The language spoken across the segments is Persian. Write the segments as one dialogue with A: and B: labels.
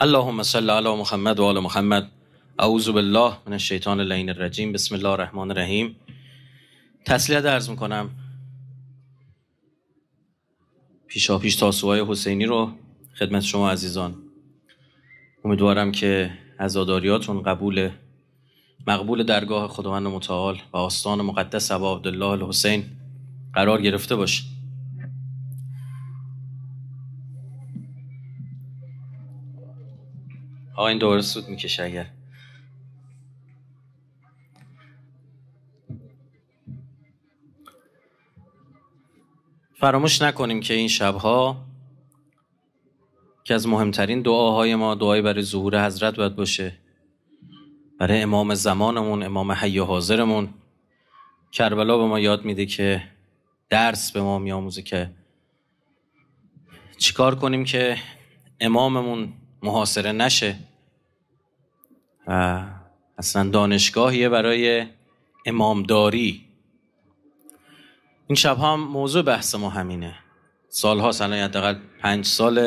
A: اللهم صل علی محمد و آل محمد اعوذ بالله من الشیطان اللعین الرجیم بسم الله الرحمن الرحیم تسلیه درز میکنم پیشا پیش تاسوهای حسینی رو خدمت شما عزیزان امیدوارم که عزاداریاتون قبول مقبول درگاه خداوند متعال و آستان مقدس عبا عبدالله الحسین قرار گرفته باشید آقا این دوباره سود میکشه اگر فراموش نکنیم که این شبها که از مهمترین دعاهای ما دعای برای ظهور حضرت باید باشه برای امام زمانمون امام حی حاضرمون کربلا به ما یاد میده که درس به ما میآموزه که چیکار کنیم که اماممون محاصره نشه و اصلا دانشگاهیه برای امامداری این شب هم موضوع بحث ما همینه سالها الان حداقل پنج سال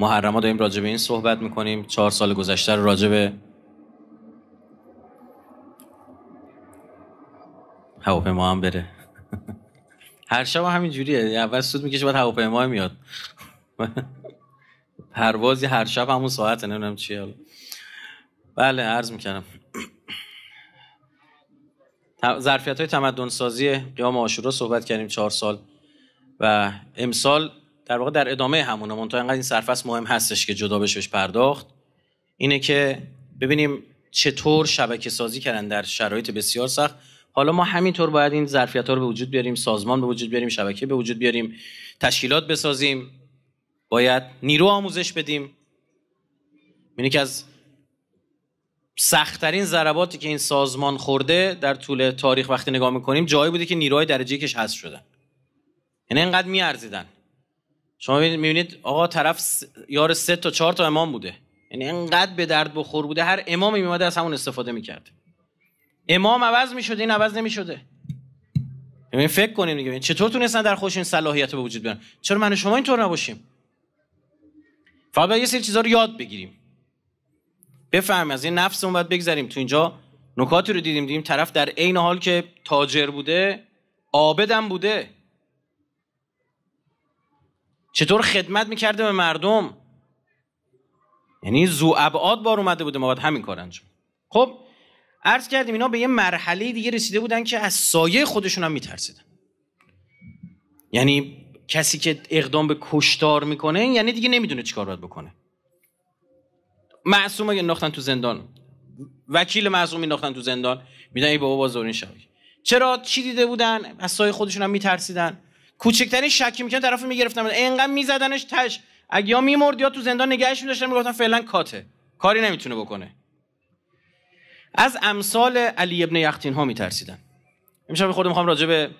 A: ها داریم راجع به این صحبت میکنیم چهار سال گذشته رو راجع به هواپیما هم بره هر شب همین جوریه اول سود میکشه بعد هواپیما میاد پروازی هر شب همون ساعت نمیدونم چیه بله عرض میکنم ظرفیت های تمدن سازی قیام آشورا صحبت کردیم چهار سال و امسال در واقع در ادامه همونه منتها اینقدر این سرفست مهم هستش که جدا بشه پرداخت اینه که ببینیم چطور شبکه سازی کردن در شرایط بسیار سخت حالا ما همینطور باید این ظرفیت ها رو به وجود بیاریم سازمان به وجود بیاریم شبکه به وجود بیاریم تشکیلات بسازیم باید نیرو آموزش بدیم یعنی که از سختترین ضرباتی که این سازمان خورده در طول تاریخ وقتی نگاه میکنیم جایی بوده که نیروهای درجه یکش هست شدن یعنی انقدر میارزیدن شما میبینید آقا طرف س... یار سه تا چهار تا امام بوده یعنی انقدر به درد بخور بوده هر امامی میماده از همون استفاده میکرد امام عوض میشده این عوض نمیشده یعنی فکر کنیم چطور تونستن در خودشون صلاحیت به وجود بیارن چرا من شما اینطور نباشیم فقط باید یه سری چیزها رو یاد بگیریم بفهمیم از این نفسمون باید بگذریم تو اینجا نکاتی رو دیدیم دیدیم طرف در عین حال که تاجر بوده آبدم بوده چطور خدمت میکرده به مردم یعنی زو ابعاد بار اومده بوده ما باید همین کار انجام خب عرض کردیم اینا به یه مرحله دیگه رسیده بودن که از سایه خودشون هم میترسیدن یعنی کسی که اقدام به کشتار میکنه یعنی دیگه نمیدونه چیکار باید بکنه معصوم انداختن تو زندان وکیل معصوم انداختن تو زندان میدن ای بابا باز دورین چرا چی دیده بودن از سایه خودشون هم میترسیدن کوچکترین شکی میکنن طرف میگرفتن اینقدر میزدنش تش اگه یا میمرد یا تو زندان نگهش میداشتن میگفتن فعلا کاته کاری نمیتونه بکنه از امثال علی ابن یختین ها میترسیدن امشب خودم میخوام راجع به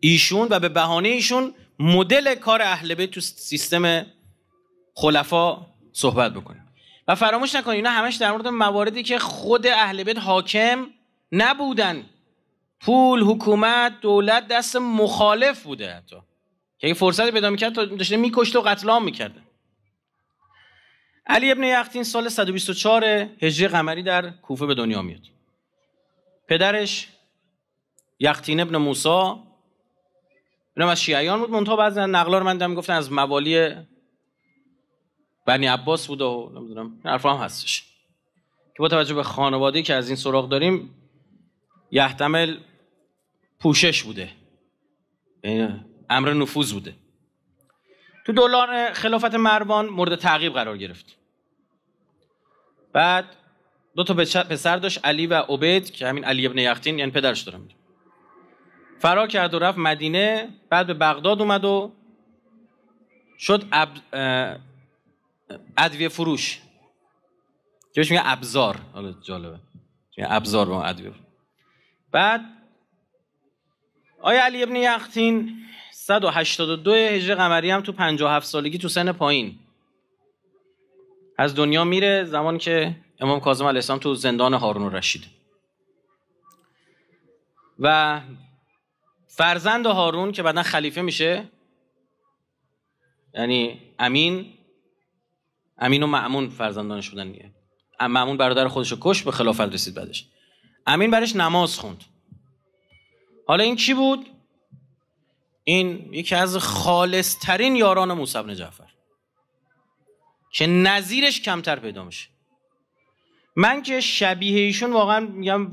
A: ایشون و به بهانه ایشون مدل کار اهل بیت تو سیستم خلفا صحبت بکنیم و فراموش نکنید اینا همش در مورد مواردی که خود اهل بیت حاکم نبودن پول حکومت دولت دست مخالف بوده حتی که فرصت پیدا میکرد تا داشته میکشت و قتل عام میکرده علی ابن یختین سال 124 هجری قمری در کوفه به دنیا میاد پدرش یختین ابن موسی اینا از شیعیان بود منتها بعضی نقلا رو من میگفتن از موالی بنی عباس بود و نمیدونم حرفا هم هستش که با توجه به خانواده که از این سراغ داریم یحتمل پوشش بوده یعنی امر نفوذ بوده تو دلار خلافت مروان مورد تعقیب قرار گرفت بعد دو تا پسر داشت علی و عبید که همین علی ابن یختین یعنی پدرش دارم فرا کرد و رفت مدینه بعد به بغداد اومد و شد ادویه فروش که میگه ابزار حالا جالبه ابزار به ادویه بعد آیا علی ابن یختین 182 هجری قمری هم تو 57 سالگی تو سن پایین از دنیا میره زمان که امام کاظم علیه السلام تو زندان هارون رشید و فرزند هارون که بعدا خلیفه میشه یعنی امین امین و معمون فرزندانش بودن دیگه معمون برادر خودش رو کش به خلافت رسید بعدش امین برش نماز خوند حالا این کی بود این یکی از خالصترین یاران موسی بن جعفر که نظیرش کمتر پیدا میشه من که شبیه ایشون واقعا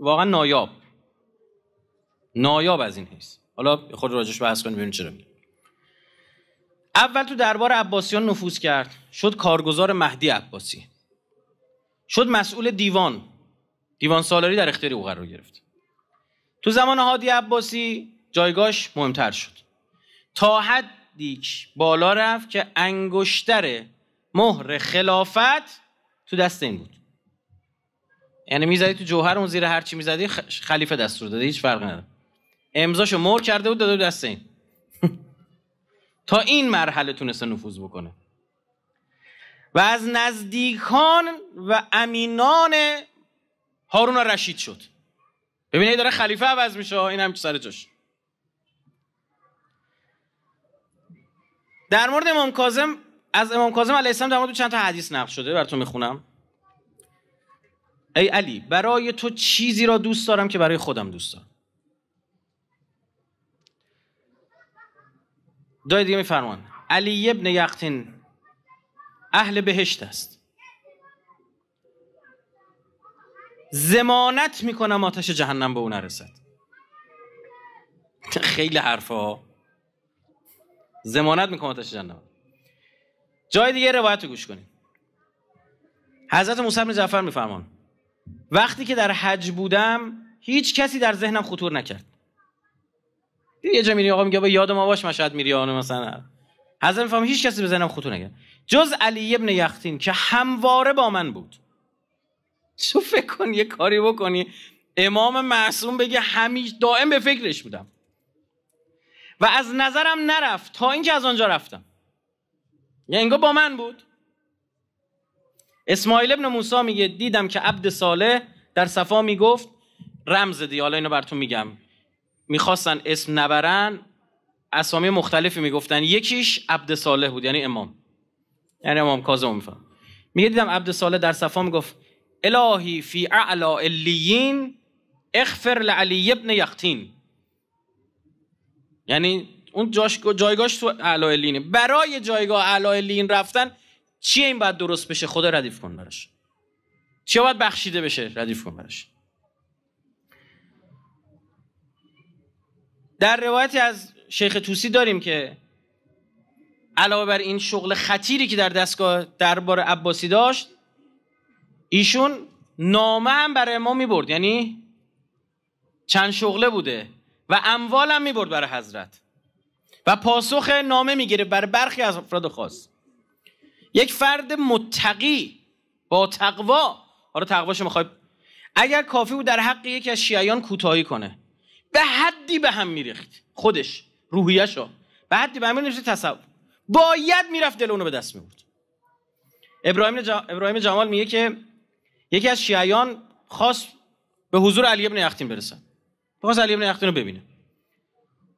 A: واقعا نایاب نایاب از این هست حالا خود راجش بحث کنیم ببینیم چرا اول تو دربار عباسیان نفوذ کرد شد کارگزار مهدی عباسی شد مسئول دیوان دیوان سالاری در اختیار او قرار گرفت تو زمان هادی عباسی جایگاهش مهمتر شد تا حدیک بالا رفت که انگشتر مهر خلافت تو دست این بود یعنی میزدی تو جوهر اون زیر هر چی میزدی خلیفه دستور داده هیچ فرق نداره امضاشو مور کرده بود داده دست این تا این مرحله تونسته نفوذ بکنه و از نزدیکان و امینان هارون رشید شد ببینید داره خلیفه عوض میشه این هم سر جاش در مورد امام کاظم از امام کاظم علیه السلام در مورد چند تا حدیث نقل شده براتون میخونم ای علی برای تو چیزی را دوست دارم که برای خودم دوست دارم جای دیگه میفرمان علی ابن یقتین اهل بهشت است زمانت میکنم آتش جهنم به اون نرسد خیلی حرفا زمانت میکنم آتش جهنم جای دیگه روایت رو گوش کنید حضرت موسی بن جعفر میفرمان وقتی که در حج بودم هیچ کسی در ذهنم خطور نکرد دیدی یه میری آقا میگه با یاد ما باش مشهد میری آنو مثلا حضرت میفهم هیچ کسی بزنم خطو نگه جز علی ابن یختین که همواره با من بود تو فکر کن یه کاری بکنی امام معصوم بگه همیش دائم به فکرش بودم و از نظرم نرفت تا اینکه از آنجا رفتم یعنی انگار با من بود اسماعیل ابن موسی میگه دیدم که عبد صالح در صفا میگفت رمز دی حالا اینو براتون میگم میخواستن اسم نبرن اسامی مختلفی میگفتن یکیش عبد صالح بود یعنی امام یعنی امام کاظم میفهم میگه دیدم عبد صالح در صفا میگفت الهی فی اعلا الیین اغفر لعلی ابن یختین یعنی اون جاش جایگاش تو اعلا برای جایگاه اعلا رفتن چیه این بعد درست بشه خدا ردیف کن براش چیه باید بخشیده بشه ردیف کن براش در روایتی از شیخ توسی داریم که علاوه بر این شغل خطیری که در دستگاه دربار عباسی داشت ایشون نامه هم برای ما میبرد یعنی چند شغله بوده و اموال هم میبرد برای حضرت و پاسخ نامه میگیره برای برخی از افراد خاص یک فرد متقی با تقوا حالا تقواش میخوای اگر کافی بود در حق یکی از شیعیان کوتاهی کنه به حدی به هم میریخت خودش روحیشو به حدی به هم میریخت تصور باید میرفت دل اونو به دست میبود ابراهیم, جا... ابراهیم جمال میگه که یکی از شیعیان خاص به حضور علی ابن یختین برسن خواست علی ابن یختین رو ببینه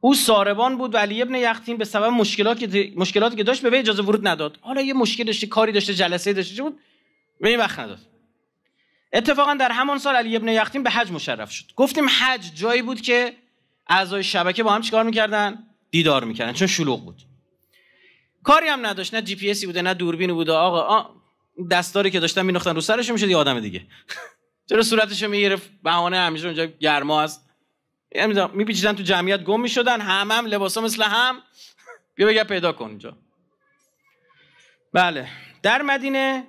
A: او ساربان بود و علی ابن یختین به سبب مشکلاتی که که داشت به وی اجازه ورود نداد حالا یه مشکل داشته کاری داشته جلسه داشته بود به این وقت نداد اتفاقا در همان سال علی ابن یختیم به حج مشرف شد گفتیم حج جایی بود که اعضای شبکه با هم چیکار میکردن دیدار میکردن چون شلوغ بود کاری هم نداشت نه جی پی اسی بوده نه دوربین بوده آقا آ... دستاری که داشتن مینداختن رو سرش میشد یه آدم دیگه چرا صورتش میگرفت بهانه همیشه اونجا گرما است یعنی میپیچیدن تو جمعیت گم میشدن هم هم لباسا مثل هم بیا بگه پیدا کن اونجا بله در مدینه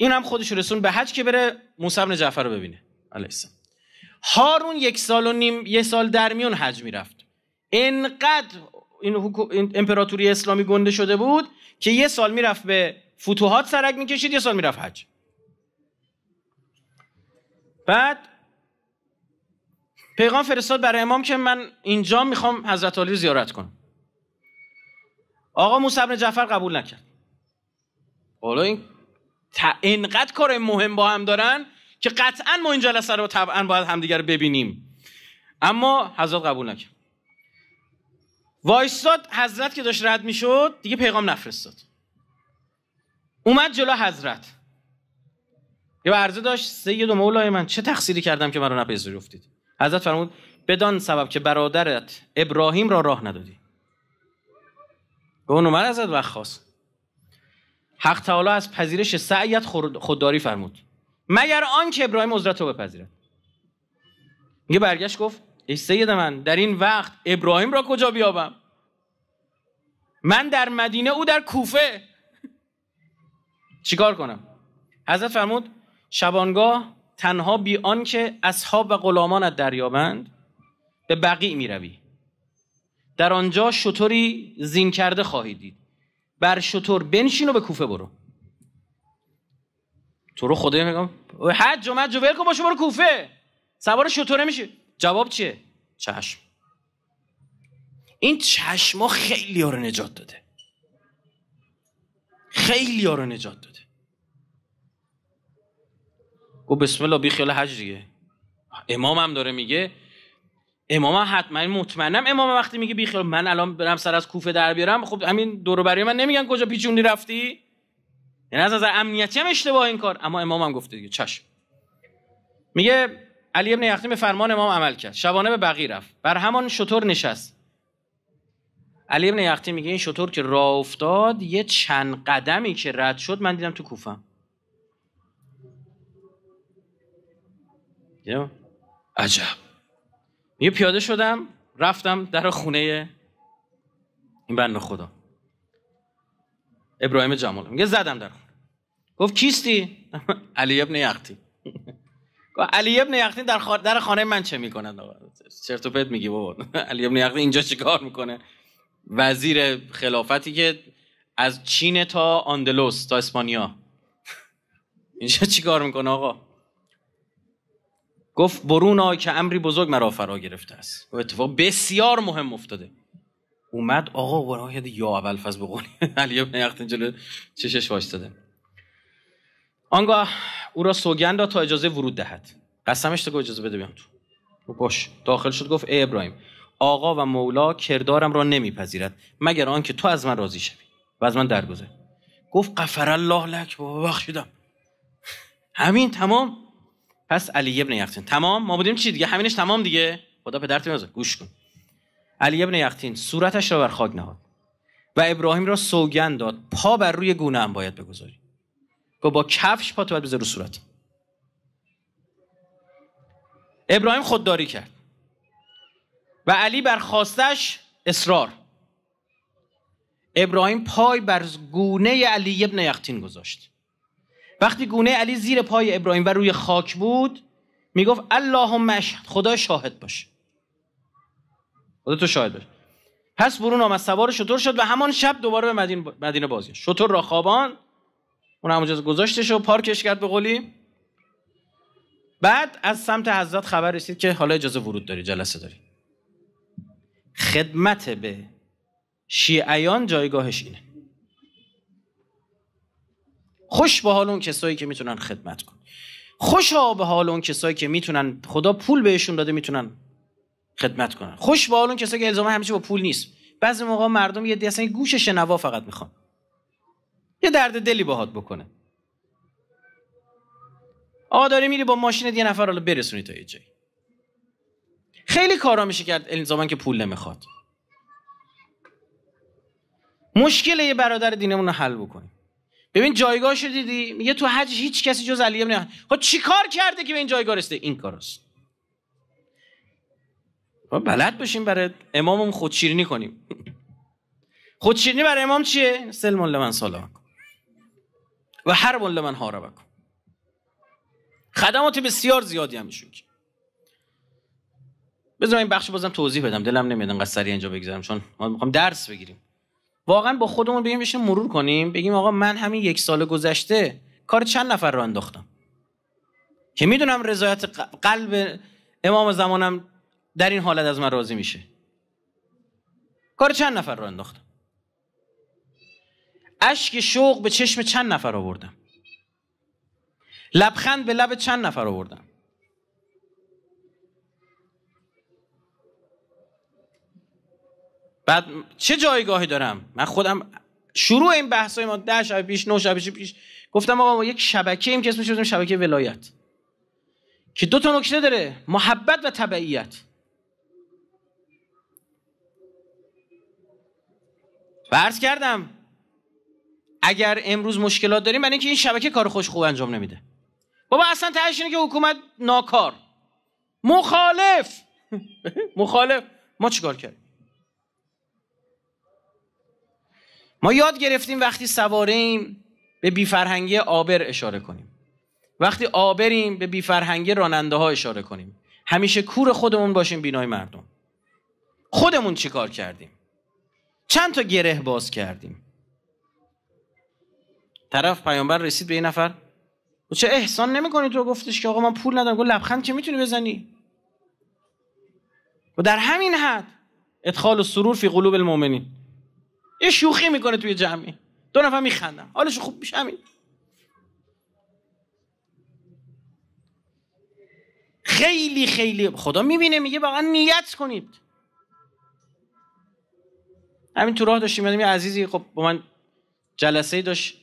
A: این هم خودش رسون به حج که بره موسی بن جعفر رو ببینه علیه هارون یک سال و نیم یه سال در میون حج میرفت انقدر این امپراتوری اسلامی گنده شده بود که یه سال میرفت به فتوحات سرک میکشید یه سال میرفت حج بعد پیغام فرستاد برای امام که من اینجا میخوام حضرت علی رو زیارت کنم آقا موسی بن جعفر قبول نکرد حالا این اینقدر کار مهم با هم دارن که قطعا ما این جلسه رو طبعا باید همدیگر ببینیم اما حضرت قبول نکرد وایستاد حضرت که داشت رد میشد دیگه پیغام نفرستاد اومد جلو حضرت یه عرضه داشت سید و مولای من چه تقصیری کردم که مرا افتید حضرت فرمود بدان سبب که برادرت ابراهیم را راه ندادی به اون اومد حضرت وقت خواست حق تعالی از پذیرش سعیت خودداری فرمود مگر که ابراهیم عذرت رو بپذیرد میگه برگشت گفت ای سید من در این وقت ابراهیم را کجا بیابم من در مدینه او در کوفه چیکار کنم حضرت فرمود شبانگاه تنها بی آنکه اصحاب و غلامانت دریابند به می میروی در آنجا شطوری زین کرده خواهید دید بر شطور بنشین و به کوفه برو تو رو خدا میگم حج و مج و برو کوفه سوار شطوره میشه جواب چیه چشم این چشما خیلی ها رو نجات داده خیلی ها رو نجات داده گفت بسم الله بی خیال حج دیگه امام هم داره میگه امام حتما مطمئنم امام وقتی میگه بیخیال من الان برم سر از کوفه در بیارم خب همین دور برای من نمیگن کجا پیچونی رفتی یعنی از نظر امنیتی هم اشتباه این کار اما امام هم گفته دیگه چشم میگه علی ابن به فرمان امام عمل کرد شبانه به بقی رفت بر همان شطور نشست علی ابن یختی میگه این شطور که راه افتاد یه چند قدمی که رد شد من دیدم تو کوفم عجب میگه پیاده شدم رفتم در خونه این بند خدا ابراهیم جمال میگه زدم در خونه گفت کیستی علی ابن یختی گفت علی ابن یختی در, در خانه من چه میکنه چرت و پرت میگی بابا علی ابن یختی اینجا کار میکنه وزیر خلافتی که از چین تا آندلوس تا اسپانیا اینجا چیکار میکنه آقا گفت برون آی که امری بزرگ مرا فرا گرفته است و خب، اتفاق بسیار مهم افتاده اومد آقا برای یا اول فز بقولی علی ابن یختن جلو چشش واشتاده آنگاه او را سوگند داد تا اجازه ورود دهد قسمش تو اجازه بده بیام تو خب، باش داخل شد گفت ای ابراهیم آقا و مولا کردارم را نمیپذیرد مگر آنکه تو از من راضی شوی و از من درگذر گفت قفر الله لک بابا بخشیدم همین تمام پس علی ابن یختین تمام ما بودیم چی دیگه همینش تمام دیگه خدا پدرت میازه گوش کن علی ابن یختین صورتش را بر خاک نهاد و ابراهیم را سوگند داد پا بر روی گونه هم باید بگذاری گفت با کفش پا تو باید صورت ابراهیم خودداری کرد و علی بر خواستش اصرار ابراهیم پای بر گونه علی ابن یختین گذاشت وقتی گونه علی زیر پای ابراهیم و روی خاک بود میگفت اللهم اشهد خدا شاهد باشه خدا تو شاهد باشه پس برون آمد سوار شطور شد و همان شب دوباره به مدینه, بازی. شطور را خوابان اون همونجا گذاشتش و پارکش کرد به قولی بعد از سمت حضرت خبر رسید که حالا اجازه ورود داری جلسه داری خدمت به شیعیان جایگاهش اینه خوش به حال اون کسایی که میتونن خدمت کن. خوش به حال اون کسایی که میتونن خدا پول بهشون داده میتونن خدمت کنن خوش به حال اون کسایی که الزاما همیشه با پول نیست بعضی موقع مردم یه اصلا گوش شنوا فقط میخوان یه درد دلی باهات بکنه آقا داری میری با ماشین یه نفر رو برسونی تا یه جایی خیلی کارا میشه کرد الزاما که پول نمیخواد مشکل یه برادر دینمون رو حل بکنیم ببین جایگاهش رو دیدی میگه تو حج هیچ کسی جز علی ابن خب چیکار کرده که به این جایگاه رسیده این کاراست ما بلد باشیم برای امامم خودشیرینی کنیم خودشیرینی برای امام چیه سلم لمن سالا و هر حرب لمن بکن خدمات بسیار زیادی هم میشون بذارم این بخش بازم توضیح بدم دلم نمیاد انقدر سریع اینجا بگذارم چون ما میخوام درس بگیریم واقعا با خودمون بگیم بشین مرور کنیم بگیم آقا من همین یک سال گذشته کار چند نفر رو انداختم که میدونم رضایت قلب امام زمانم در این حالت از من راضی میشه کار چند نفر رو انداختم اشک شوق به چشم چند نفر آوردم لبخند به لب چند نفر آوردم بعد چه جایگاهی دارم من خودم شروع این بحثای ما ده شب پیش نه شب پیش گفتم آقا ما یک شبکه ایم که اسمش شبکه ولایت که دو تا نکته داره محبت و تبعیت و کردم اگر امروز مشکلات داریم برای اینکه این شبکه کار خوش خوب انجام نمیده بابا اصلا تهش اینه که حکومت ناکار مخالف مخالف ما چیکار کردیم ما یاد گرفتیم وقتی سواریم به بیفرهنگی آبر اشاره کنیم وقتی آبریم به بیفرهنگی راننده ها اشاره کنیم همیشه کور خودمون باشیم بینای مردم خودمون چیکار کردیم چند تا گره باز کردیم طرف پیامبر رسید به این نفر و چه احسان نمیکنی تو گفتش که آقا من پول ندارم گفت لبخند که میتونی بزنی و در همین حد ادخال و سرور فی قلوب المؤمنین یه شوخی میکنه توی جمعی دو نفر میخندن حالش خوب میشه خیلی خیلی خدا میبینه میگه واقعا نیت کنید همین تو راه داشتیم یعنی یه عزیزی خب با من جلسه ای داشت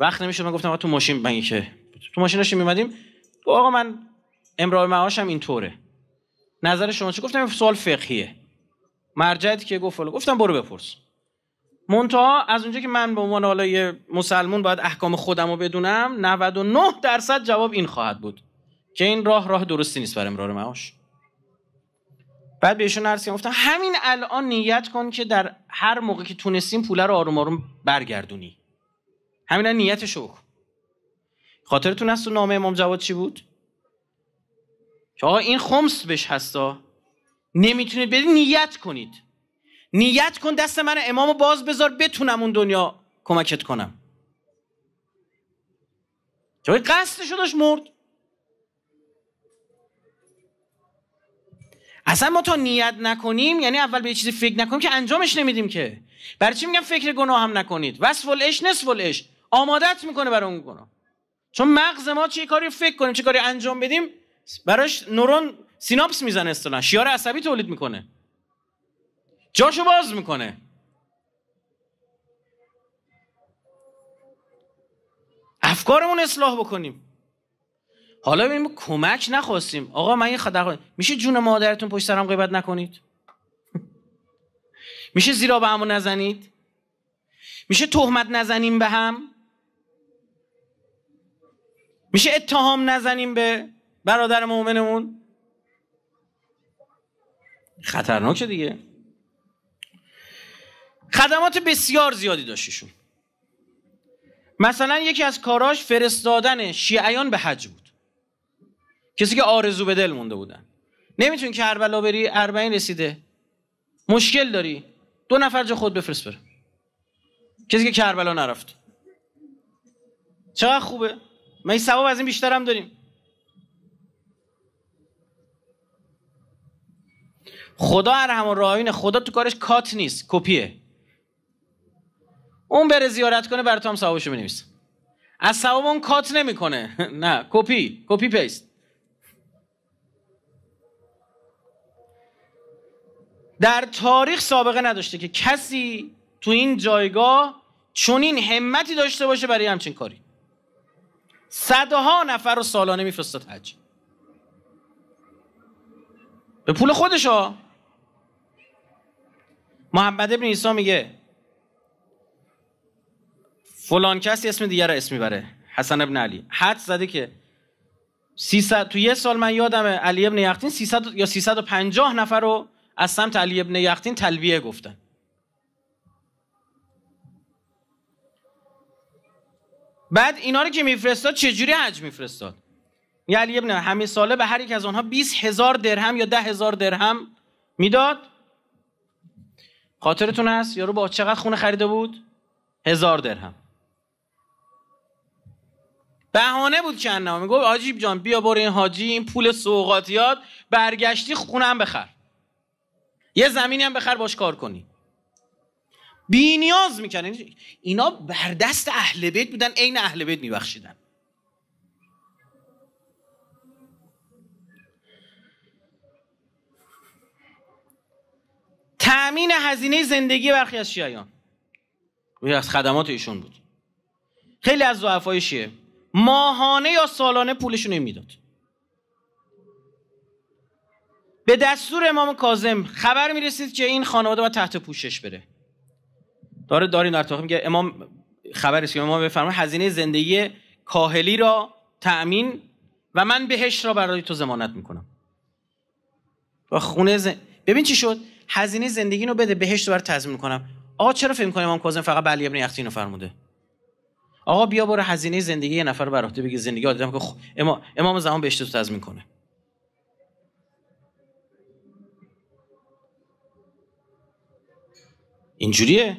A: وقت نمیشد من گفتم آقا تو ماشین من که تو ماشین داشتیم میمدیم آقا من امرار معاشم اینطوره نظر شما چی گفتم سوال فقهیه مرجعت که گفت گفتم برو بپرس منتها از اونجا که من به عنوان حالا مسلمون باید احکام خودم رو بدونم 99 درصد جواب این خواهد بود که این راه راه درستی نیست برای امرار معاش بعد بهشون عرض گفتم همین الان نیت کن که در هر موقع که تونستیم پول رو آروم آروم برگردونی همین الان نیتشو خاطرتون هست تو نامه امام جواد چی بود که آقا این خمس بهش هستا نمیتونید بدید نیت کنید نیت کن دست من امامو باز بذار بتونم اون دنیا کمکت کنم چون قصد شدش مرد اصلا ما تا نیت نکنیم یعنی اول به یه چیزی فکر نکنیم که انجامش نمیدیم که برای چی میگم فکر گناه هم نکنید وصف الاش نصف الاش آمادت میکنه برای اون گناه چون مغز ما چه کاری فکر کنیم چه کاری انجام بدیم براش نورون سیناپس میزنه شیار عصبی تولید میکنه جاشو باز میکنه افکارمون اصلاح بکنیم حالا ببینیم کمک نخواستیم آقا من یه خواستیم میشه جون مادرتون پشت سرم غیبت نکنید میشه زیرا به همو نزنید میشه تهمت نزنیم به هم میشه اتهام نزنیم به برادر مؤمنمون خطرناکه دیگه خدمات بسیار زیادی داشتشون مثلا یکی از کاراش فرستادن شیعیان به حج بود کسی که آرزو به دل مونده بودن نمیتون که کربلا بری اربعین رسیده مشکل داری دو نفر جا خود بفرست بره کسی که کربلا نرفت چقدر خوبه ما این ثواب از این بیشتر هم داریم خدا ارحم الراحمین خدا تو کارش کات نیست کپیه اون بره زیارت کنه تو هم ثوابشو بنویسه از ثواب اون کات نمیکنه نه کپی کپی پیست در تاریخ سابقه نداشته که کسی تو این جایگاه چنین همتی داشته باشه برای همچین کاری صدها نفر رو سالانه میفرستاد حج به پول خودش ها محمد ابن عیسی میگه فلان کسی اسم دیگر رو اسمی بره حسن ابن علی حد زده که 300 تو یه سال من یادم علی ابن یختین 300 یا 350 نفر رو از سمت علی ابن یختین تلویه گفتن بعد اینا رو که میفرستاد چجوری حج میفرستاد یه علی ابن همه ساله به هر یک از آنها 20 هزار درهم یا ده هزار درهم میداد خاطرتون هست یارو با چقدر خونه خریده بود هزار درهم بهانه بود که انما گفت آجیب جان بیا برو این حاجی این پول سوقاتیات برگشتی خونم بخر یه زمینی هم بخر باش کار کنی بی نیاز میکنن اینا بر دست اهل بیت بودن عین اهل بیت میبخشیدن تأمین هزینه زندگی برخی از شیعیان از خدمات ایشون بود خیلی از ضعفای شیعه ماهانه یا سالانه پولشون نمیداد میداد به دستور امام کازم خبر میرسید که این خانواده باید تحت پوشش بره داره داری نرتاخ که امام خبر رسید امام بفرمایید هزینه زندگی کاهلی را تأمین و من بهش را برای تو ضمانت میکنم و خونه ببین چی شد هزینه زندگی رو بده بهشت رو برات تضمین میکنم آقا چرا فکر میکنه امام کازم فقط بلی ابن یختین رو فرموده آقا بیا برو هزینه زندگی یه نفر بر عهده زندگی آدم که امام, امام زمان بهش تو تضمین کنه اینجوریه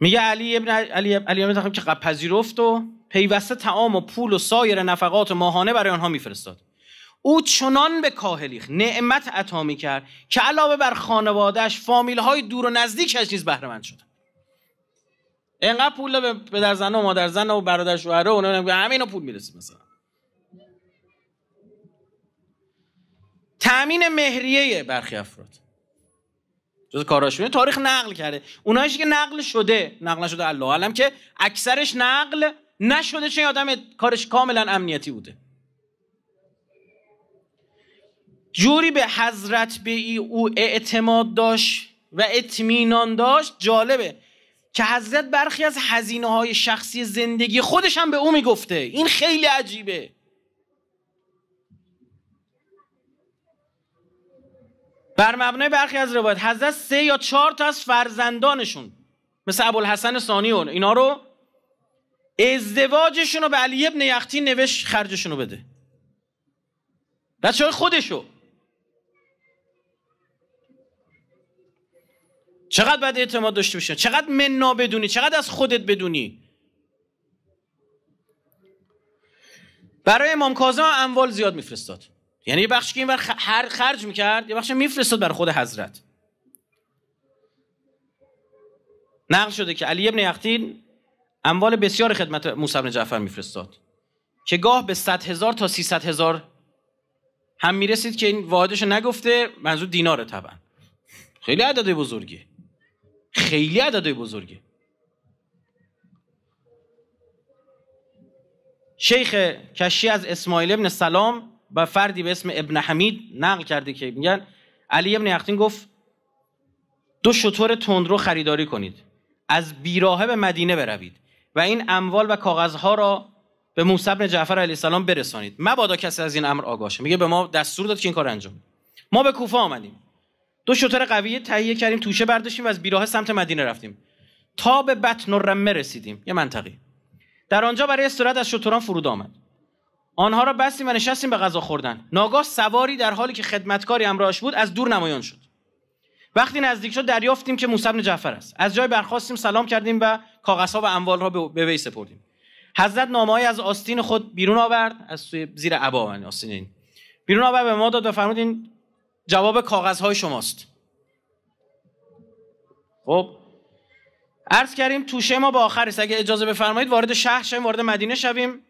A: میگه علی ابن علی علی ابن که قبل پذیرفت و پیوسته تعام و پول و سایر نفقات و ماهانه برای آنها میفرستاد او چنان به کاهلیخ نعمت عطا کرد که علاوه بر خانوادهش فامیل های دور و نزدیکش نیز بهره مند شدن اینقدر پول به پدر زن و مادر زن و برادر شوهر و اونم به پول میرسه مثلا تامین مهریه برخی افراد جز کاراشونه تاریخ نقل کرده اونایی که نقل شده نقل نشده الله علم که اکثرش نقل نشده چه آدم کارش کاملا امنیتی بوده جوری به حضرت به ای او اعتماد داشت و اطمینان داشت جالبه که حضرت برخی از حزینه های شخصی زندگی خودش هم به او میگفته این خیلی عجیبه بر مبنای برخی از روایت حضرت سه یا چهار تا از فرزندانشون مثل ابوالحسن ثانی و اینا رو ازدواجشون رو به علی ابن یختی نوشت خرجشون رو بده بچه های خودشو چقدر باید اعتماد داشته باشی چقدر منا بدونی چقدر از خودت بدونی برای امام کاظم اموال زیاد میفرستاد یعنی یه بخش که این بر خرج میکرد یه بخش میفرستاد برای خود حضرت نقل شده که علی ابن یختین اموال بسیار خدمت موسی بن جعفر میفرستاد که گاه به 100 هزار تا 300 هزار هم میرسید که این واحدش نگفته منظور دیناره طبعا خیلی عدد بزرگی خیلی عددهای بزرگه شیخ کشی از اسماعیل ابن سلام و فردی به اسم ابن حمید نقل کرده که میگن علی ابن یختین گفت دو شطور تندرو خریداری کنید از بیراهه به مدینه بروید و این اموال و کاغذها را به موسی بن جعفر علیه السلام برسانید مبادا کسی از این امر آگاه میگه به ما دستور داد که این کار انجام ما به کوفه آمدیم دو شطر قویه تهیه کردیم توشه برداشتیم و از بیراه سمت مدینه رفتیم تا به بطن و رسیدیم یه منطقه در آنجا برای استراحت از شطران فرود آمد آنها را بستیم و نشستیم به غذا خوردن ناگاه سواری در حالی که خدمتکاری همراهش بود از دور نمایان شد وقتی نزدیک شد دریافتیم که موسی بن جعفر است از جای برخواستیم سلام کردیم و کاغذها و اموال را به وی سپردیم حضرت نامه‌ای از آستین خود بیرون آورد از زیر عبا یعنی آستین بیرون آورد به ما داد و فرمود جواب های شماست خب عرض کردیم توشه ما با آخر است اگه اجازه بفرمایید وارد شهر شویم وارد مدینه شویم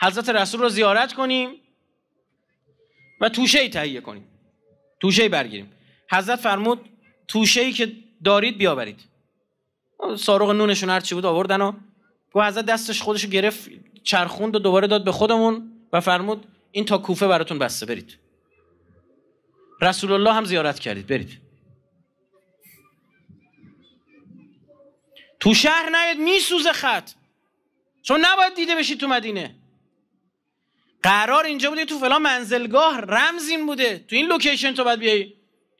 A: حضرت رسول رو زیارت کنیم و توشه ای تهیه کنیم توشه ای برگیریم حضرت فرمود توشه ای که دارید بیاورید سارق نونشون هر چی بود آوردن و گو حضرت دستش خودش گرفت چرخوند و دوباره داد به خودمون و فرمود این تا کوفه براتون بسته برید رسول الله هم زیارت کردید برید تو شهر نیاد میسوزه خط چون نباید دیده بشید تو مدینه قرار اینجا بوده تو فلان منزلگاه رمز بوده تو این لوکیشن تو باید بیایی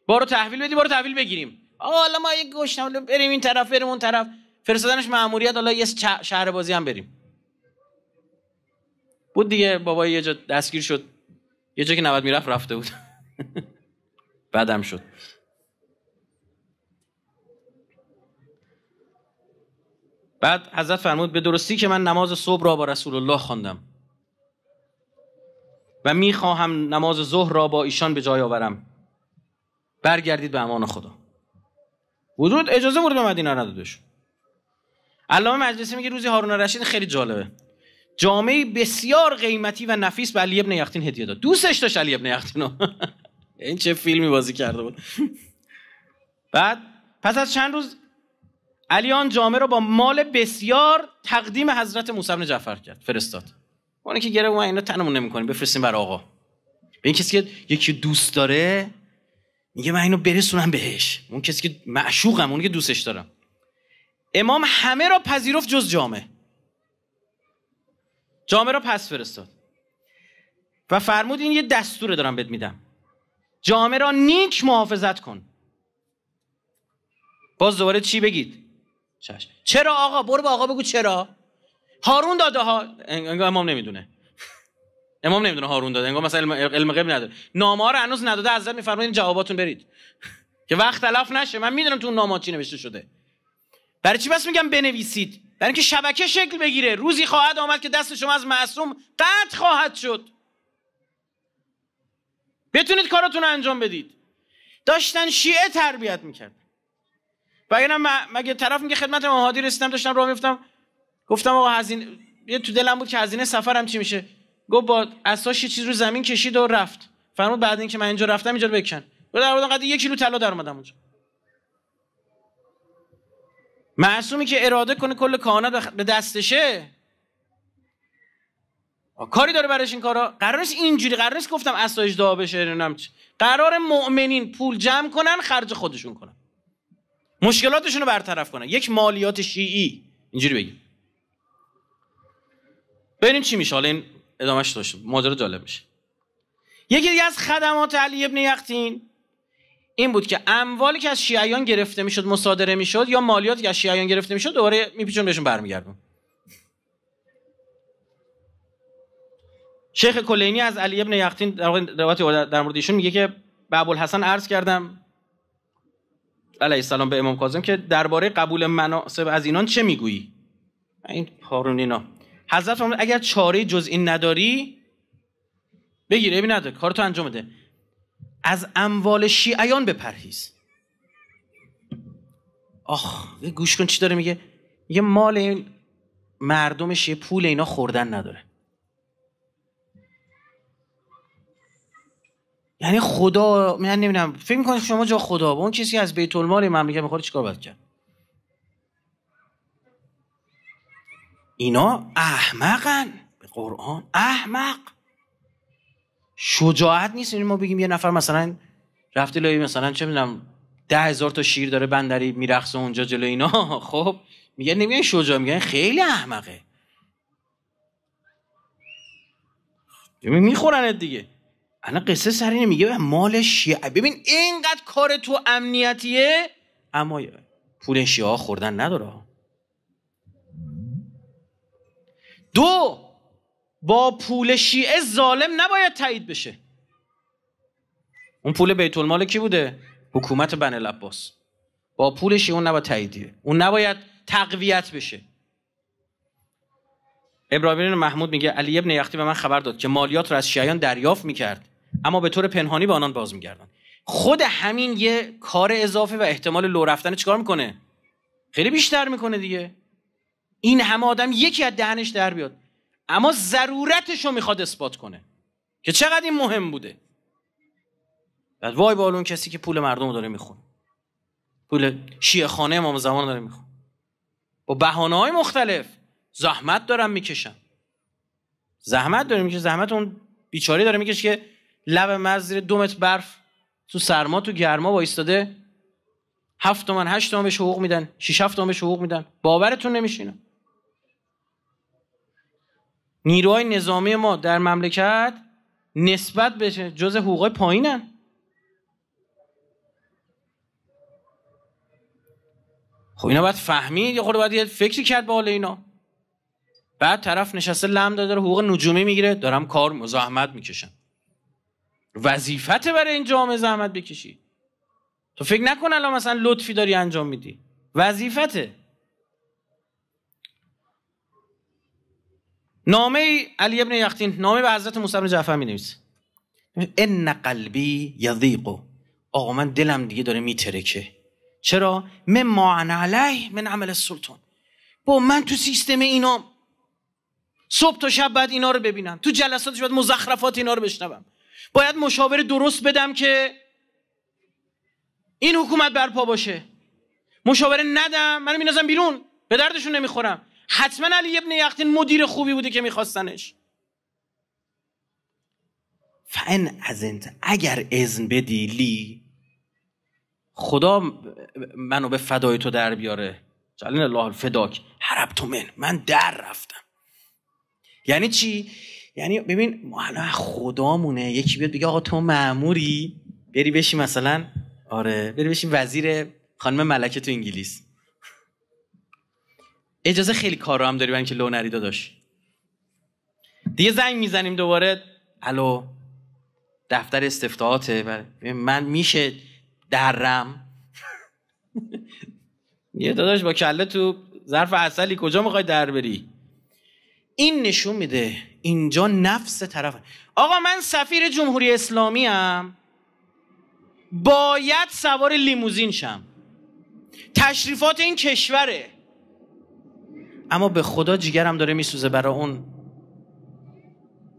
A: بارو تحویل بدی بارو تحویل بگیریم آقا حالا ما یه گشنه بریم این طرف بریم اون طرف فرستادنش معمولیت الله یه شهر بازی هم بریم بود دیگه بابا یه جا دستگیر شد یه جا که نباید میرفت رفته بود بعدم شد بعد حضرت فرمود به درستی که من نماز صبح را با رسول الله خواندم و میخواهم نماز ظهر را با ایشان به جای آورم برگردید به امان خدا وجود اجازه مورد به مدینه ندادش علامه مجلسی میگه روزی هارون رشید خیلی جالبه جامعه بسیار قیمتی و نفیس به علی ابن یختین هدیه داد دوستش داشت علی ابن یختین این چه فیلمی بازی کرده بود بعد پس از چند روز علیان جامعه رو با مال بسیار تقدیم حضرت موسی بن جعفر کرد فرستاد اون که گره ما اینا تنمون نمیکنیم بفرستیم بر آقا به این کسی که یکی دوست داره میگه من اینو برسونم بهش اون کسی که معشوقم اون که دوستش دارم امام همه را پذیرفت جز جامعه جامعه را پس فرستاد و فرمود این یه دستوره دارم بهت میدم جامعه را نیک محافظت کن باز دوباره چی بگید چرا آقا برو با آقا بگو چرا هارون داده ها انگار امام نمیدونه امام نمیدونه هارون داده مثلا علم غیب نداره نامه ها رو هنوز نداده از میفرمایید جواباتون برید که وقت تلف نشه من میدونم تو نامه چی نوشته شده برای چی بس میگم بنویسید برای اینکه شبکه شکل بگیره روزی خواهد آمد که دست شما از معصوم قطع خواهد شد بتونید کاراتون رو انجام بدید داشتن شیعه تربیت میکرد و اگر مگه طرف میگه خدمت مهادی رسیدم داشتم راه میفتم گفتم آقا هزینه یه تو دلم بود که هزینه سفرم چی میشه گفت با اساس یه چیز رو زمین کشید و رفت فرمود بعد اینکه من اینجا رفتم اینجا رو بکن و در واقع یه کیلو طلا در اومدم اونجا معصومی که اراده کنه کل کانت به دستشه کاری داره براش این کارا قرارش اینجوری قرارش گفتم اسایش دعا بشه نمیدونم قرار مؤمنین پول جمع کنن خرج خودشون کنن مشکلاتشون رو برطرف کنن یک مالیات شیعی اینجوری بگیم ببینیم چی میشه حالا این ادامهش داشت ماجرا جالب میشه یکی دیگه از خدمات علی ابن یختین این بود که اموالی که از شیعیان گرفته میشد مصادره میشد یا مالیاتی که از شیعیان گرفته میشد دوباره میپیچون بهشون برمیگردون شیخ کلینی از علی ابن یختین در روایت در مورد ایشون میگه که به ابوالحسن عرض کردم علیه السلام به امام کاظم که درباره قبول مناسب از اینان چه میگویی این اینا حضرت فرمود اگر چاره جز این نداری بگیر بی کار کارتو انجام بده از اموال شیعیان بپرهیز آخ گوش کن چی داره میگه یه مال این مردم شیعه پول اینا خوردن نداره یعنی خدا من نمیدونم فکر میکنید شما جا خدا با اون کسی از بیت المال مملکت میخوره چیکار باید کرد اینا احمقن به قرآن احمق شجاعت نیست این ما بگیم یه نفر مثلا رفته لای مثلا چه میدونم ده هزار تا شیر داره بندری میرقصه اونجا جلو اینا خب میگه نمیگن شجاع میگن خیلی احمقه میخورنت دیگه الان قصه سرینه میگه مال شیعه ببین اینقدر کار تو امنیتیه اما پول شیعه خوردن نداره دو با پول شیعه ظالم نباید تایید بشه اون پول بیت المال کی بوده حکومت بن لباس با پول شیعه اون نباید تاییدیه اون نباید تقویت بشه ابراهیم محمود میگه علی ابن یختی به من خبر داد که مالیات رو از شیعیان دریافت میکرد اما به طور پنهانی به آنان باز میگردن خود همین یه کار اضافه و احتمال لو رفتن چیکار میکنه خیلی بیشتر میکنه دیگه این همه آدم یکی از دهنش در بیاد اما ضرورتش رو میخواد اثبات کنه که چقدر این مهم بوده بعد وای با اون کسی که پول مردم رو داره میخونه پول شیعه خانه امام زمان داره میخونه با بحانه های مختلف زحمت دارم میکشم زحمت داره میکشه زحمت اون بیچاره داره میکشه که لب مرز زیر دو متر برف تو سرما تو گرما ایستاده هفت تومن هشت تومن بهش حقوق میدن شیش هفت تومن بهش حقوق میدن باورتون نمیشینه نیروهای نظامی ما در مملکت نسبت به جز حقوق پایینن خب اینا باید فهمید یه خود باید یه فکری کرد به حال اینا بعد طرف نشسته لم داره حقوق نجومی میگیره دارم کار مزاحمت میکشم وظیفت برای این جامعه زحمت بکشی تو فکر نکن الان مثلا لطفی داری انجام میدی وظیفته نامه علی ابن یختین نامه به حضرت موسی بن جعفر می ان قلبی یضیق آقا من دلم دیگه داره میترکه چرا من معن علی من عمل السلطان با من تو سیستم اینا صبح تا شب بعد اینا رو ببینم تو جلساتش بعد مزخرفات اینا رو بشنوم باید مشاوره درست بدم که این حکومت برپا باشه مشاوره ندم من مینازم بیرون به دردشون نمیخورم حتما علی ابن یقتین مدیر خوبی بوده که میخواستنش فن از انت اگر اذن بدی لی خدا منو به فدای تو در بیاره جلین الله الفداک هرب تو من من در رفتم یعنی چی یعنی ببین ما الان خدامونه یکی بیاد بگه آقا تو معموری بری بشی مثلا آره بری بشی وزیر خانم ملکه تو انگلیس اجازه خیلی کار رو هم داری برای اینکه لو نری داداش دیگه زنگ میزنیم دوباره الو دفتر استفتاحاته بله. من میشه درم یه داداش با کله تو ظرف اصلی کجا میخوای در بری این نشون میده اینجا نفس طرف آقا من سفیر جمهوری اسلامی هم باید سوار لیموزین شم تشریفات این کشوره اما به خدا جیگرم داره میسوزه برای اون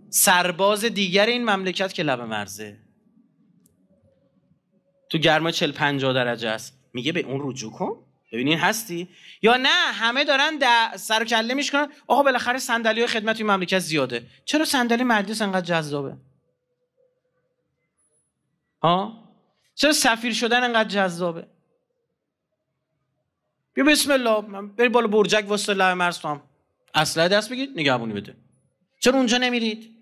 A: سرباز دیگر این مملکت که لب مرزه تو گرما چل پنجا درجه است میگه به اون رجوع کن ببینین هستی یا نه همه دارن سر و کله میشکنن آقا بالاخره صندلی های خدمت توی مملکت زیاده چرا صندلی مجلس انقدر جذابه ها چرا سفیر شدن انقدر جذابه بیا بسم الله بری بالا برجک واسه لعه مرز هم اصلا دست بگیرید نگهبونی بده چرا اونجا نمیرید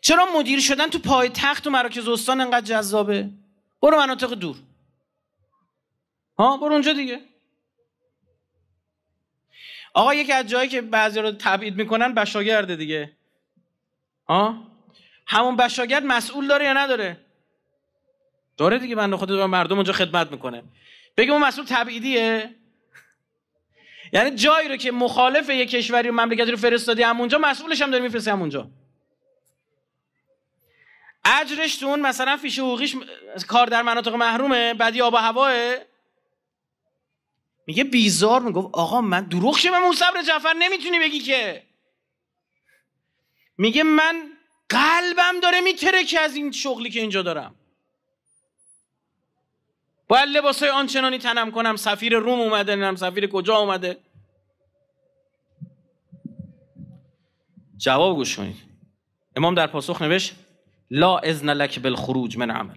A: چرا مدیر شدن تو پای تخت و مراکز استان انقدر جذابه برو مناطق دور ها برو اونجا دیگه آقا یکی از جایی که بعضی رو تبعید میکنن بشاگرده دیگه ها همون بشاگرد مسئول داره یا نداره داره دیگه بنده خدا به مردم اونجا خدمت میکنه بگیم اون مسئول تبعیدیه یعنی جایی رو که مخالف یک کشوری و مملکتی رو فرستادی همونجا مسئولش هم داری میفرستی همونجا اجرش تو اون مثلا فیش حقوقیش کار در مناطق محرومه بعدی آب و هواه میگه بیزار میگفت آقا من دروغ شه من صبر جعفر نمیتونی بگی که میگه من قلبم داره که از این شغلی که اینجا دارم باید لباسای آنچنانی تنم کنم سفیر روم اومده نم سفیر کجا اومده جواب گوش کنید امام در پاسخ نوشت لا اذن لک بالخروج من عمل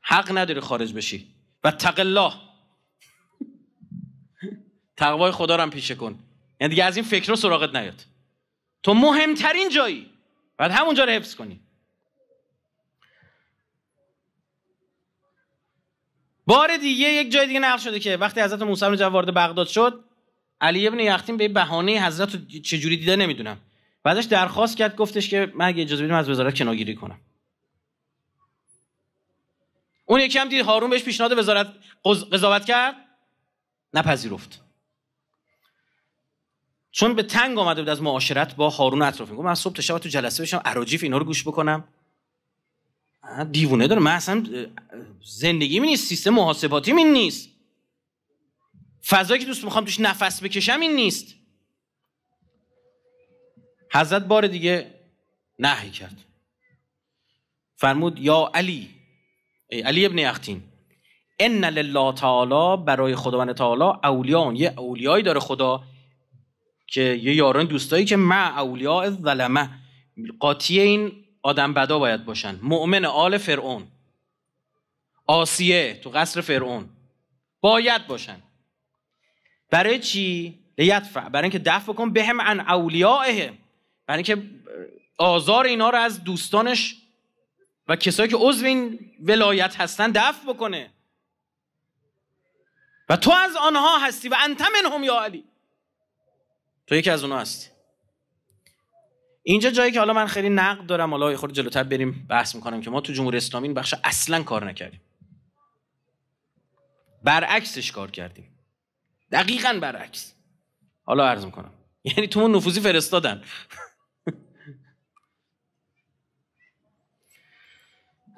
A: حق نداری خارج بشی و تق الله تقوای خدا رو هم پیشه کن یعنی دیگه از این فکر رو سراغت نیاد تو مهمترین جایی بعد همونجا رو حفظ کنی بار دیگه یک جای دیگه نقل شده که وقتی حضرت موسی بن وارد بغداد شد علی ابن یختیم به بهانه حضرت چجوری دیده نمیدونم بعدش درخواست کرد گفتش که من اگه اجازه بدیم از وزارت کناگیری کنم اون یکی هم دید هارون بهش پیشنهاد وزارت قضاوت کرد نپذیرفت چون به تنگ آمده بود از معاشرت با هارون اطرافی گفت من صبح تا شب تو جلسه بشم اراجیف اینا رو گوش بکنم دیوونه داره من اصلا زندگی می نیست سیستم محاسباتی می نیست فضایی که دوست میخوام توش نفس بکشم این نیست حضرت بار دیگه نهی کرد فرمود یا علی علی ابن اختین ان لله تعالی برای خداوند تعالی اولیان یه اولیایی داره خدا که یه یاران دوستایی که مع اولیاء ظلمه قاطی این آدم بدا باید باشن مؤمن آل فرعون آسیه تو قصر فرعون باید باشن برای چی لیدفع برای اینکه دفع کن بهم ان اولیاءه برای اینکه آزار اینا رو از دوستانش و کسایی که عضو این ولایت هستن دفع بکنه و تو از آنها هستی و انت منهم یا علی تو یکی از اونا هستی اینجا جایی که حالا من خیلی نقد دارم حالا یه جلوتر بریم بحث میکنم که ما تو جمهوری اسلامی این بخش اصلا کار نکردیم برعکسش کار کردیم دقیقا برعکس حالا عرض میکنم یعنی تو نفوذی فرستادن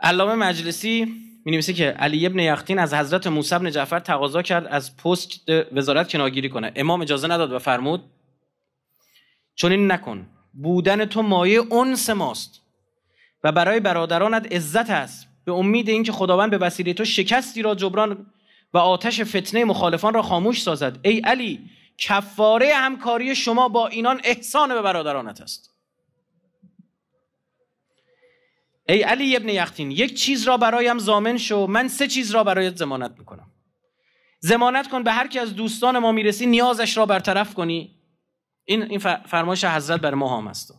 A: علامه مجلسی می نویسه که علی ابن یختین از حضرت موسی بن جعفر تقاضا کرد از پست وزارت کناگیری کنه امام اجازه نداد و فرمود این نکن بودن تو مایه انس ماست و برای برادرانت عزت است به امید اینکه خداوند به وسیله تو شکستی را جبران و آتش فتنه مخالفان را خاموش سازد ای علی کفاره همکاری شما با اینان احسان به برادرانت است ای علی ابن یختین یک چیز را برایم زامن شو من سه چیز را برایت زمانت میکنم زمانت کن به هر کی از دوستان ما میرسی نیازش را برطرف کنی این این فرمایش حضرت بر ما هم است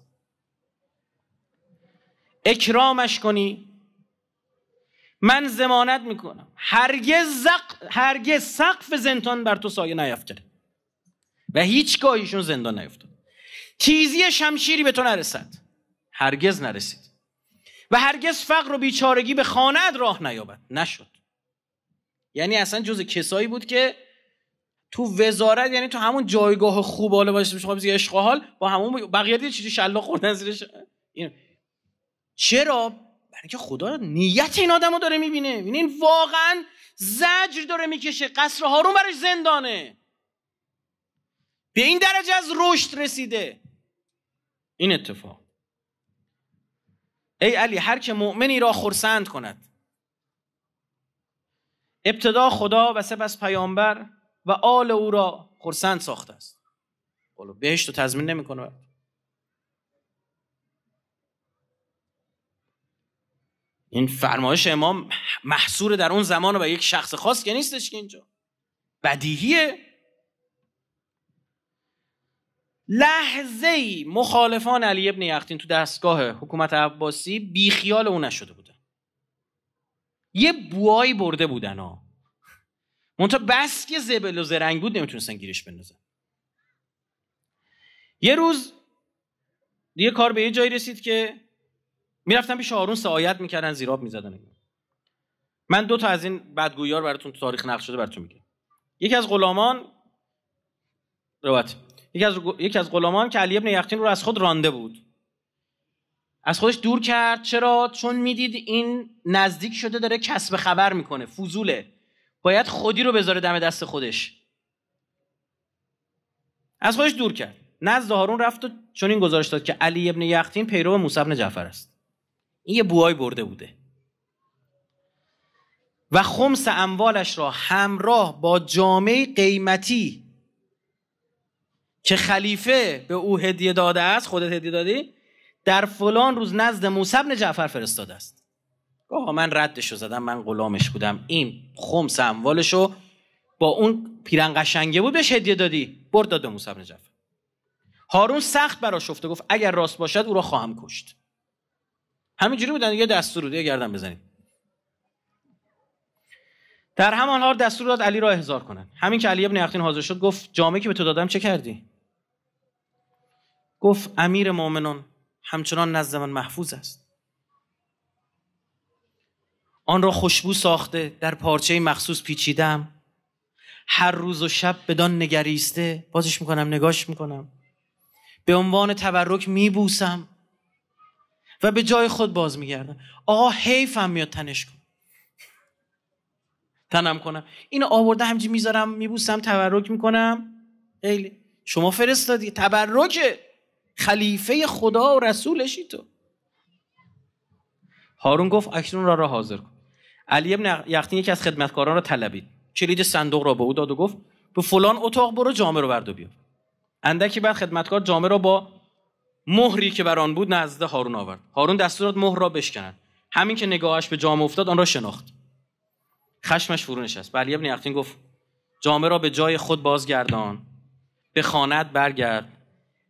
A: اکرامش کنی من زمانت میکنم هرگز زق... هرگز سقف زندان بر تو سایه نیفکره و هیچ ایشون زندان نیفتاد تیزی شمشیری به تو نرسد هرگز نرسید و هرگز فقر و بیچارگی به خانه راه نیابد نشد یعنی اصلا جز کسایی بود که تو وزارت یعنی تو همون جایگاه خوب حالا باشه میشه بزی عشق حال با همون بقیه دیگه چیزی شلاق خوردن زیرش این. چرا برای که خدا نیت این آدمو داره میبینه این واقعا زجر داره میکشه قصر هارون برش زندانه به این درجه از رشد رسیده این اتفاق ای علی هر که مؤمنی را خرسند کند ابتدا خدا و سپس پیامبر و آل او را خرسند ساخته است حالا بهشت رو تضمین نمیکنه این فرمایش امام محصور در اون زمان و یک شخص خاص که نیستش که اینجا بدیهیه لحظه مخالفان علی ابن یختین تو دستگاه حکومت عباسی بیخیال او نشده بودن یه بوایی برده بودن ها منتها بس که زبل و زرنگ بود نمیتونستن گیرش بندازن یه روز یه کار به یه جایی رسید که میرفتن پیش هارون سعایت میکردن زیراب میزدن من دو تا از این بدگویار براتون تو تاریخ نقش شده براتون میگم یکی از غلامان روات یکی از یکی از غلامان که علی ابن یختین رو از خود رانده بود از خودش دور کرد چرا چون میدید این نزدیک شده داره کسب خبر میکنه فضوله باید خودی رو بذاره دم دست خودش از خودش دور کرد نزد هارون رفت و چون این گزارش داد که علی ابن یختین پیرو موسی ابن جعفر است این یه بوای برده بوده و خمس اموالش را همراه با جامعه قیمتی که خلیفه به او هدیه داده است خودت هدیه دادی در فلان روز نزد موسی بن جعفر فرستاده است آقا من ردش رو زدم من غلامش بودم این خمس رو با اون پیرن قشنگه بود بهش هدیه دادی برد داد موسی بن جعفر هارون سخت براش شفته گفت اگر راست باشد او را خواهم کشت همینجوری بودن یه دستور رو دیگه گردن بزنید در همان حال دستور داد علی را احضار کنن همین که علی ابن یختین حاضر شد گفت جامعه که به تو دادم چه کردی گفت امیر مؤمنان همچنان نزد من محفوظ است آن را خوشبو ساخته در پارچه مخصوص پیچیدم هر روز و شب بدان نگریسته بازش میکنم نگاش میکنم به عنوان تبرک میبوسم و به جای خود باز میگردم آقا حیفم میاد تنش کن تنم کنم این آورده همجی میذارم میبوسم تبرک میکنم خیلی شما فرستادی تبرک خلیفه خدا و رسولشی تو هارون گفت اکنون را را حاضر کن علی ابن یختین یکی از خدمتکاران را طلبید کلید صندوق را به او داد و گفت به فلان اتاق برو جامه رو برد و بیار اندکی بعد خدمتکار جامه را با مهری که بر آن بود نزد هارون آورد هارون دستور داد مهر را بشکند همین که نگاهش به جامه افتاد آن را شناخت خشمش فرو نشست علی ابن یختین گفت جامه را به جای خود بازگردان به خانت برگرد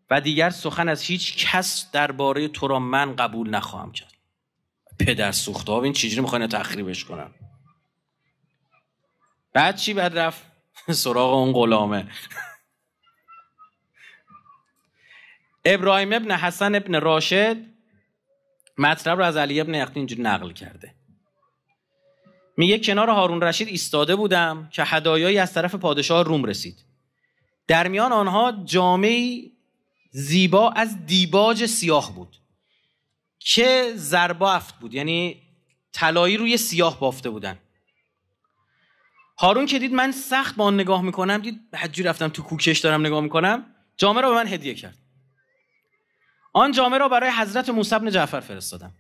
A: و دیگر سخن از هیچ کس درباره تو را من قبول نخواهم کرد پدر سوخته ها این چجوری میخوان تخریبش کنن بعد چی بعد رفت سراغ اون غلامه ابراهیم ابن حسن ابن راشد مطلب رو از علی ابن یقین اینجوری نقل کرده میگه کنار هارون رشید ایستاده بودم که هدایایی از طرف پادشاه روم رسید در میان آنها جامعی زیبا از دیباج سیاه بود که زربافت بود یعنی طلایی روی سیاه بافته بودن هارون که دید من سخت با آن نگاه میکنم دید حجی رفتم تو کوکش دارم نگاه میکنم جامعه را به من هدیه کرد آن جامعه را برای حضرت موسی بن جعفر فرستادم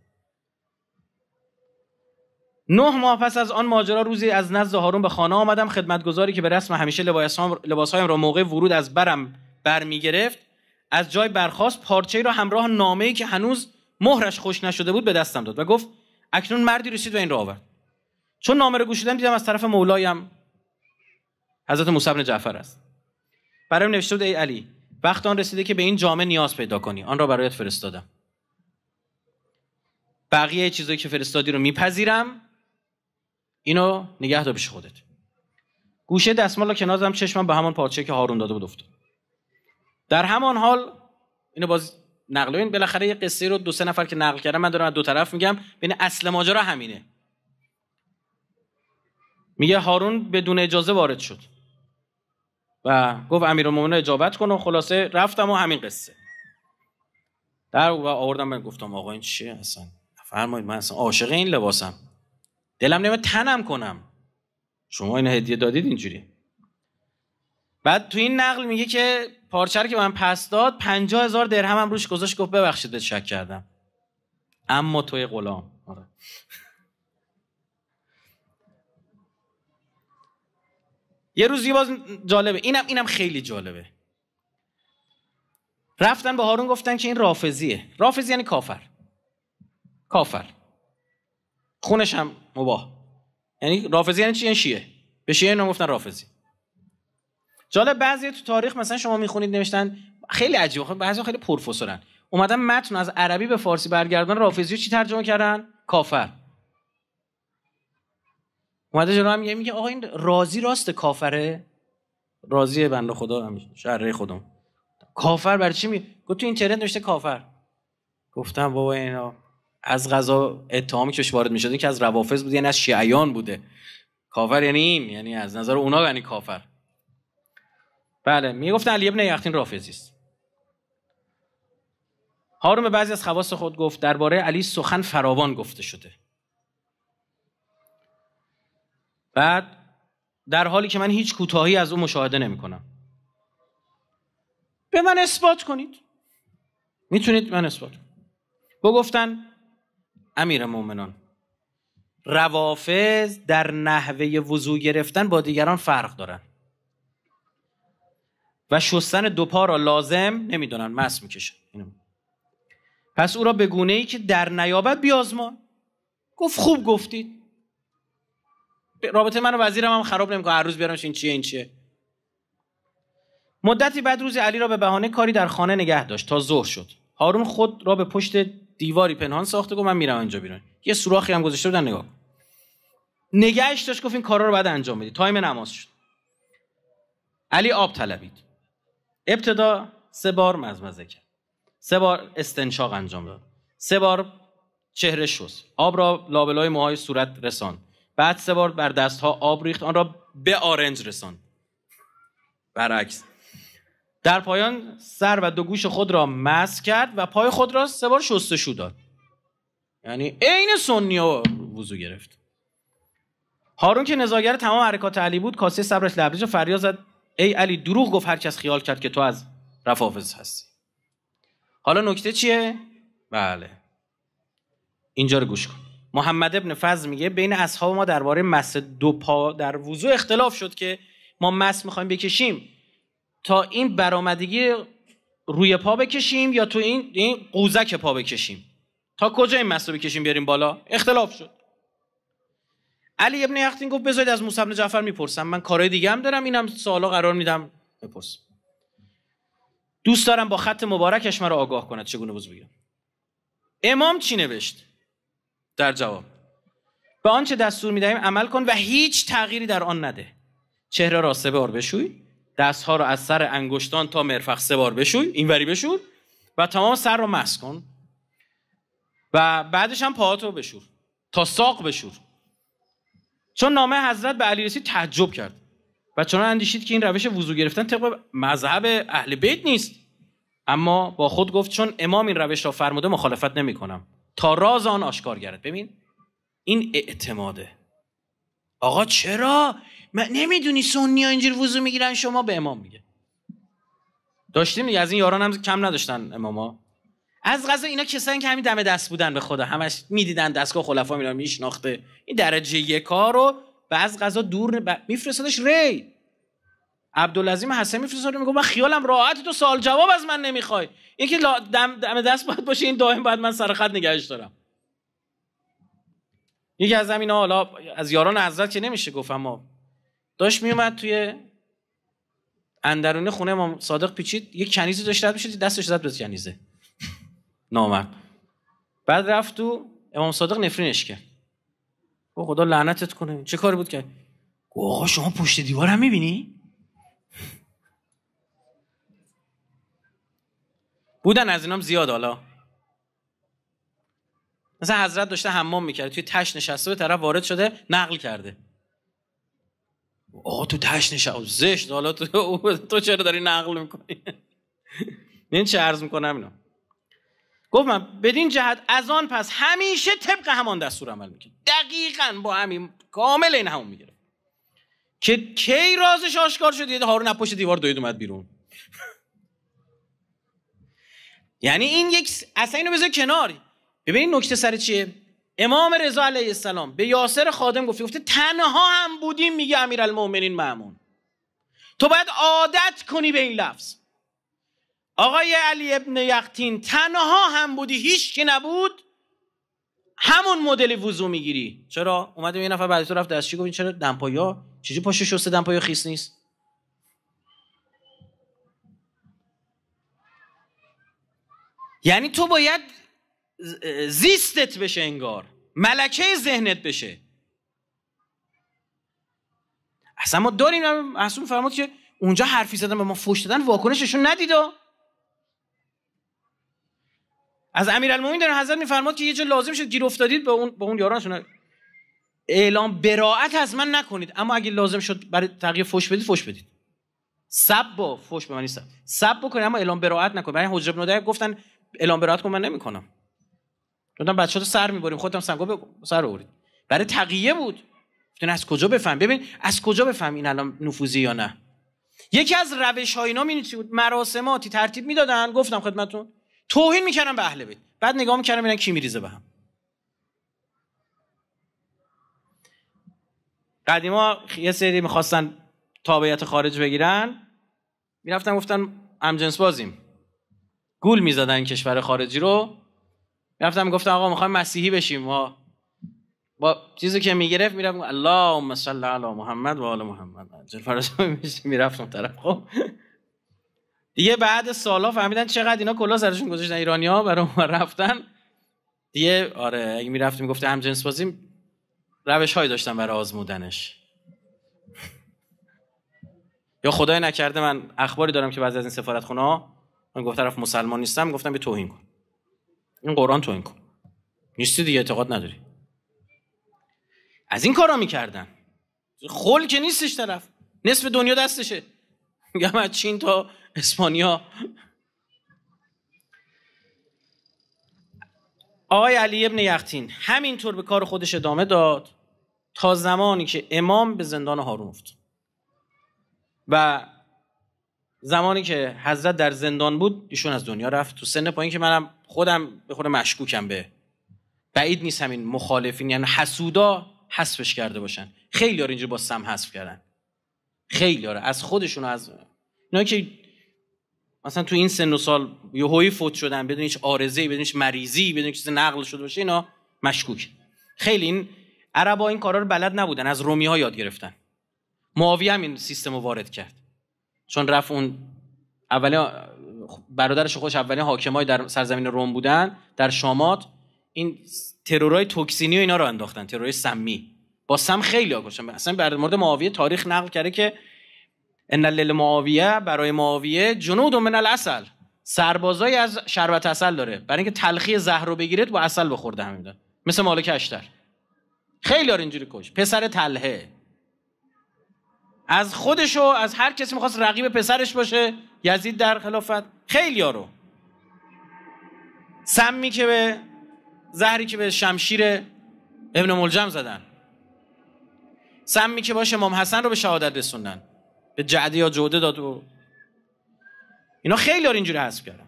A: نه ماه پس از آن ماجرا روزی از نزد هارون به خانه آمدم خدمتگذاری که به رسم همیشه لباسهایم را موقع ورود از برم برمیگرفت از جای برخاست پارچه را همراه نامه‌ای که هنوز مهرش خوش نشده بود به دستم داد و گفت اکنون مردی رسید و این را آورد چون نامه رو گوشیدم دیدم از طرف مولایم حضرت موسی بن جعفر است برایم نوشته بود ای علی وقت آن رسیده که به این جامعه نیاز پیدا کنی آن را برایت فرستادم بقیه چیزایی که فرستادی رو میپذیرم اینو نگه دار پیش خودت گوشه دستمال کنازم چشمم به همان پارچه که هارون داده بود افتاد در همان حال اینو باز نقل این بالاخره یه قصه رو دو سه نفر که نقل کردن من دارم از دو طرف میگم بین اصل ماجرا همینه میگه هارون بدون اجازه وارد شد و گفت امیرالمومنین اجابت کن و خلاصه رفتم و همین قصه در و آوردم من گفتم آقا این چیه اصلا فرمایید من اصلا عاشق این لباسم دلم نمیاد تنم کنم شما این هدیه دادید اینجوری بعد تو این نقل میگه که پارچه که من پس داد پنجا هزار درهم هم روش گذاشت گفت ببخشید شک کردم اما توی غلام آره. یه روزی باز جالبه اینم اینم خیلی جالبه رفتن به هارون گفتن که این رافزیه رافزی یعنی کافر کافر خونش هم مباه یعنی رافزی یعنی چی یعنی شیعه به شیعه گفتن رافزی جالب بعضی تو تاریخ مثلا شما میخونید نوشتن خیلی عجیبه خب بعضی خیلی پرفسورن اومدن متن از عربی به فارسی برگردن رو چی ترجمه کردن کافر اومده جلو هم میگه میگه آقا این راضی راست کافره رازی بنده خدا همیشه شره خودم کافر برای چی می گفت تو اینترنت نوشته کافر گفتم بابا اینا از غذا اتهامی که وارد میشد که از روافض بود یعنی از شیعیان بوده کافر یعنی این یعنی از نظر اونا یعنی کافر بله میگفتن علی ابن یختین رافضی است هارون به بعضی از خواص خود گفت درباره علی سخن فراوان گفته شده بعد در حالی که من هیچ کوتاهی از او مشاهده نمی کنم به من اثبات کنید میتونید من اثبات با گفتن امیر مؤمنان روافظ در نحوه وضوع گرفتن با دیگران فرق دارند و شستن دو پا را لازم نمیدونن مس میکشن اینو. پس او را به گونه ای که در نیابت بیازمان گفت خوب گفتید رابطه من و وزیرم هم خراب نمیکنه هر روز بیارمش این چیه این چیه مدتی بعد روزی علی را به بهانه کاری در خانه نگه داشت تا ظهر شد هارون خود را به پشت دیواری پنهان ساخته گفت من میرم اینجا بیرون یه سوراخی هم گذاشته بودن نگاه نگهش داشت گفت این کارا رو بعد انجام بدی تایم نماز شد علی آب طلبید ابتدا سه بار مزمزه کرد سه بار استنشاق انجام داد سه بار چهره شست آب را لابلای موهای صورت رساند بعد سه بار بر ها آب ریخت آن را به آرنج رساند برعکس در پایان سر و دو گوش خود را مس کرد و پای خود را سه بار شستشو داد یعنی عین ها وضو گرفت هارون که نزاگر تمام حرکات علی بود کاسه صبرش لبریز و فریاد زد ای علی دروغ گفت هر کس خیال کرد که تو از رفافز هستی حالا نکته چیه بله اینجا رو گوش کن محمد ابن فضل میگه بین اصحاب ما درباره مس دو پا در وضوع اختلاف شد که ما مس میخوایم بکشیم تا این برآمدگی روی پا بکشیم یا تو این, این قوزک پا بکشیم تا کجا این مس رو بکشیم بیاریم بالا اختلاف شد علی ابن یختین گفت بذارید از موسی بن جعفر میپرسم من کارهای دیگه هم دارم اینم سوالا قرار میدم بپرس دوست دارم با خط مبارکش مرا آگاه کند چگونه وضو بگم امام چی نوشت در جواب به آنچه دستور میدهیم عمل کن و هیچ تغییری در آن نده چهره را سه بار بشوی دستها را از سر انگشتان تا مرفق سه بار بشوی اینوری بشور و تمام سر را مس کن و بعدش هم پاهات رو بشور تا ساق بشور چون نامه حضرت به علیرضا تعجب کرد و چون اندیشید که این روش وضو گرفتن طبق مذهب اهل بیت نیست اما با خود گفت چون امام این روش را فرموده مخالفت نمی تا راز آن آشکار گردد ببین این اعتماده آقا چرا من نمیدونی سنی ها اینجور وضو میگیرن شما به امام میگه داشتیم از این یاران هم کم نداشتن اماما از غذا اینا کسایی که همین دم دست بودن به خدا همش میدیدن دستگاه خلفا میرا میشناخته این درجه یک کارو رو و غذا دور ب... میفرستادش ری عبدالعظیم حسن میفرستاد میگه من خیالم راحت تو سال جواب از من نمیخوای یکی دم, دم دست باید باشه این دائم باید من سر خط نگهش دارم یکی از همینا حالا از یاران حضرت که نمیشه گفت اما داشت میومد توی اندرون خونه ما صادق پیچید یک کنیزی داشت رد میشه دستش زد به کنیزه نامرد بعد رفت و امام صادق نفرینش کرد او خدا لعنتت کنه چه کاری بود که آقا شما پشت دیوار هم میبینی بودن از اینام زیاد حالا مثلا حضرت داشته حمام میکرده توی تش نشسته به طرف وارد شده نقل کرده آقا تو تش نشسته زشت حالا تو, تو چرا داری نقل میکنی این یعنی چه عرض میکنم اینا گفتم بدین جهت از آن پس همیشه طبق همان دستور عمل میکرد دقیقا با همین کامل این همون میگرفت که کی رازش آشکار شد یه هارون پشت دیوار دوید اومد بیرون یعنی این یک اصلا اینو بذار کنار ببینید نکته سر چیه امام رضا علیه السلام به یاسر خادم گفت گفته تنها هم بودیم میگه امیرالمومنین معمون تو باید عادت کنی به این لفظ آقای علی ابن یختین تنها هم بودی هیچ که نبود همون مدل وضو میگیری چرا اومد یه نفر بعدی تو رفت دستشی گفت چرا دمپایا چیزی پاش شسته دمپایا خیس نیست یعنی تو باید زیستت بشه انگار ملکه ذهنت بشه اصلا ما داریم اصلا فرمود که اونجا حرفی زدن به ما فوش دادن واکنششون ندیده از امیرالمومنین داره حضرت میفرماد که یه جا لازم شد گیر افتادید به اون به اون یارانشون اعلام براعت از من نکنید اما اگه لازم شد برای تقیه فوش بدید فوش بدید سب با فوش به من نیست سب بکنید اما اعلام براعت نکنید برای حجر بن گفتن اعلام براعت کن من نمیکنم گفتم بچه‌ها تو سر میبریم خودم سنگا سر آورید برای تقیه بود گفتن از کجا بفهم ببین از کجا بفهم این الان نفوذی یا نه یکی از روش های اینا مراسماتی ترتیب میدادن گفتم خدمتون توهین میکنم به اهل بیت بعد نگاه میکردن ببینن کی میریزه به هم قدیما یه سری میخواستن تابعیت خارج بگیرن میرفتن گفتن امجنس بازیم گول میزدن کشور خارجی رو میرفتن میگفتن آقا میخوایم مسیحی بشیم ما با چیزی که میگرفت میرفت اللهم صل علی محمد و آل محمد میرفت اون طرف خب دیگه بعد سالا فهمیدن چقدر اینا کلا سرشون گذاشتن ایرانیا برای رفتن دیگه آره اگه میرفتیم گفته هم جنس بازیم. روش های داشتن برای آزمودنش یا خدای نکرده من اخباری دارم که بعضی از این سفارت خونه ها من گفت طرف مسلمان نیستم گفتم به توهین کن این قرآن توهین کن نیستی دیگه اعتقاد نداری از این کارا میکردن خل که نیستش طرف نصف دنیا دستشه میگم از چین تا اسپانیا آقای علی ابن یختین همینطور به کار خودش ادامه داد تا زمانی که امام به زندان هارون افت و زمانی که حضرت در زندان بود ایشون از دنیا رفت تو سن پایین که منم خودم به خود مشکوکم به بعید نیست همین مخالفین یعنی حسودا حسفش کرده باشن خیلی ها اینجا با سم حسف کردن خیلی از خودشون از اینا که مثلا تو این سن و سال یهویی فوت شدن بدون هیچ آرزه بدون هیچ مریضی بدون چیز نقل شده باشه اینا مشکوک خیلی این عربا این کارا رو بلد نبودن از رومی ها یاد گرفتن معاویه هم این سیستم رو وارد کرد چون رفت اون اولی برادرش خودش اولین حاکمای در سرزمین روم بودن در شامات این ترورای توکسینی و اینا رو انداختن ترورای سمی با سم خیلی آگوشن اصلا بر مورد معاویه تاریخ نقل کرده که ان للمعاویه برای معاویه جنود و من العسل سربازای از شربت عسل داره برای اینکه تلخی زهر رو بگیرید با عسل بخورده همین مثل مالک اشتر خیلی داره اینجوری کش پسر تلهه از خودش و از هر کسی میخواست رقیب پسرش باشه یزید در خلافت خیلی رو سمی که به زهری که به شمشیر ابن ملجم زدن سمی که باشه امام حسن رو به شهادت رسوندن به جعده یا جوده داد و اینا خیلی اینجوری حذف کردن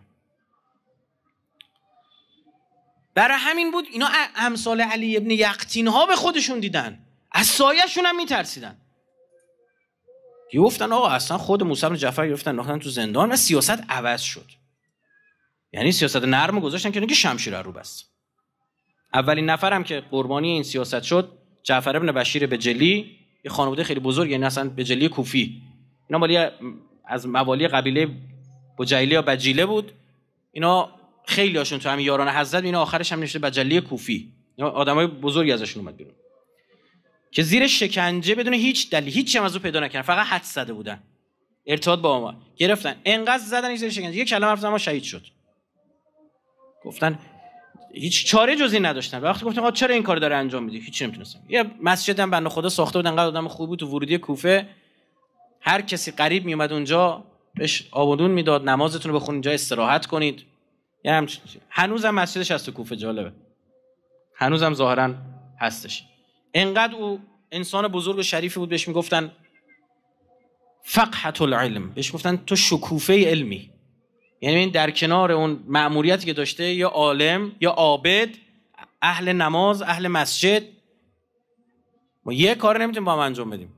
A: برای همین بود اینا امثال علی ابن یقتین ها به خودشون دیدن از سایهشون هم میترسیدن گفتن آقا اصلا خود موسی بن جعفر گرفتن ناختن تو زندان و سیاست عوض شد یعنی سیاست نرم گذاشتن که اینکه شمشیر رو بست اولین نفرم که قربانی این سیاست شد جعفر ابن بشیر جلی یه خانواده خیلی بزرگ یعنی اصلا بجلی کوفی اینا مالی از موالی قبیله بجیله یا بجیله بود اینا خیلی هاشون تو همین یاران حضرت اینا آخرش هم نشده بجلی کوفی اینا آدمای بزرگی ازشون اومد بیرون که زیر شکنجه بدون هیچ دلیل هیچ هم از پیدا نکردن فقط حد زده بودن ارتباط با ما گرفتن انقدر زدن زیر شکنجه یک کلمه حرف ما شهید شد گفتن هیچ چاره جزی نداشتن وقتی گفتن چرا این کار داره انجام میدی هیچ نمیتونستم یه مسجد هم بنده خدا ساخته بودن انقدر آدم خوب بود تو ورودی کوفه هر کسی قریب اومد اونجا بهش آبادون میداد نمازتون رو بخونید اینجا استراحت کنید یه هنوزم مسجدش هست تو کوفه جالبه هنوزم ظاهرا هستش انقدر او انسان بزرگ و شریفی بود بهش میگفتن فقحت العلم بهش گفتن تو شکوفه علمی یعنی این در کنار اون مأموریتی که داشته یا عالم یا عابد اهل نماز اهل مسجد ما یه کار نمیتونیم با هم انجام بدیم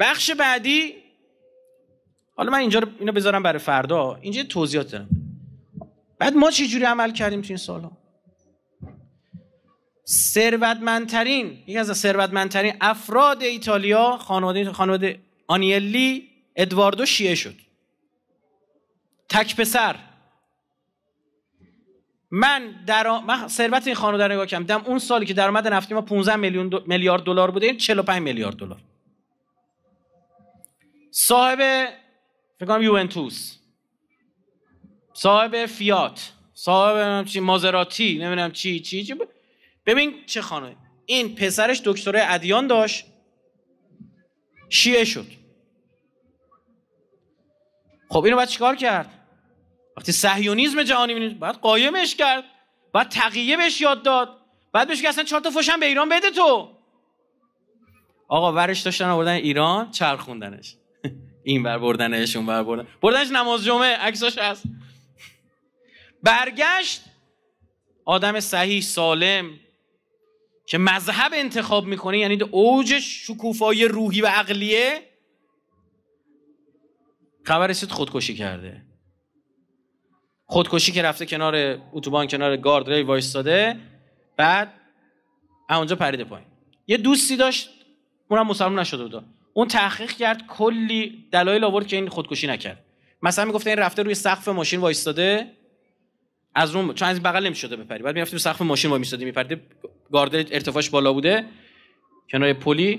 A: بخش بعدی حالا من اینجا اینو بذارم برای فردا اینجا توضیحات دارم بعد ما چه جوری عمل کردیم تو این سالا ثروتمندترین یکی از ثروتمندترین افراد ایتالیا خانواده خانواده آنیلی ادواردو شیعه شد تک پسر من در ثروت این خانواده رو نگاه کردم اون سالی که درآمد نفتی ما 15 میلیون میلیارد دلار بوده این یعنی 45 میلیارد دلار صاحب فکر کنم یوونتوس صاحب فیات صاحب چی مازراتی نمیدونم چی چی چی ببین چه خانه این پسرش دکتوره ادیان داشت شیعه شد خب اینو باید چیکار کرد وقتی صهیونیسم جهانی میبینید بعد قایمش کرد بعد تقیه بهش یاد داد بعد بهش که اصلا چهار تا فوشم به ایران بده تو آقا ورش داشتن آوردن ایران چرخوندنش این بر بردنش اون بردنش نماز جمعه عکساش هست برگشت آدم صحیح سالم که مذهب انتخاب میکنه یعنی اوج شکوفایی روحی و عقلیه خبر رسید خودکشی کرده خودکشی که رفته کنار اتوبان کنار گارد ری وایستاده بعد اونجا پریده پایین یه دوستی داشت اونم مسلمان نشده بود اون تحقیق کرد کلی دلایل آورد که این خودکشی نکرد مثلا میگفت این رفته روی سقف ماشین وایستاده از اون چون از این بغل نمیشده بپری بعد میرفته روی سقف ماشین وایستاده میستاده میپرید ارتفاعش بالا بوده کنار پلی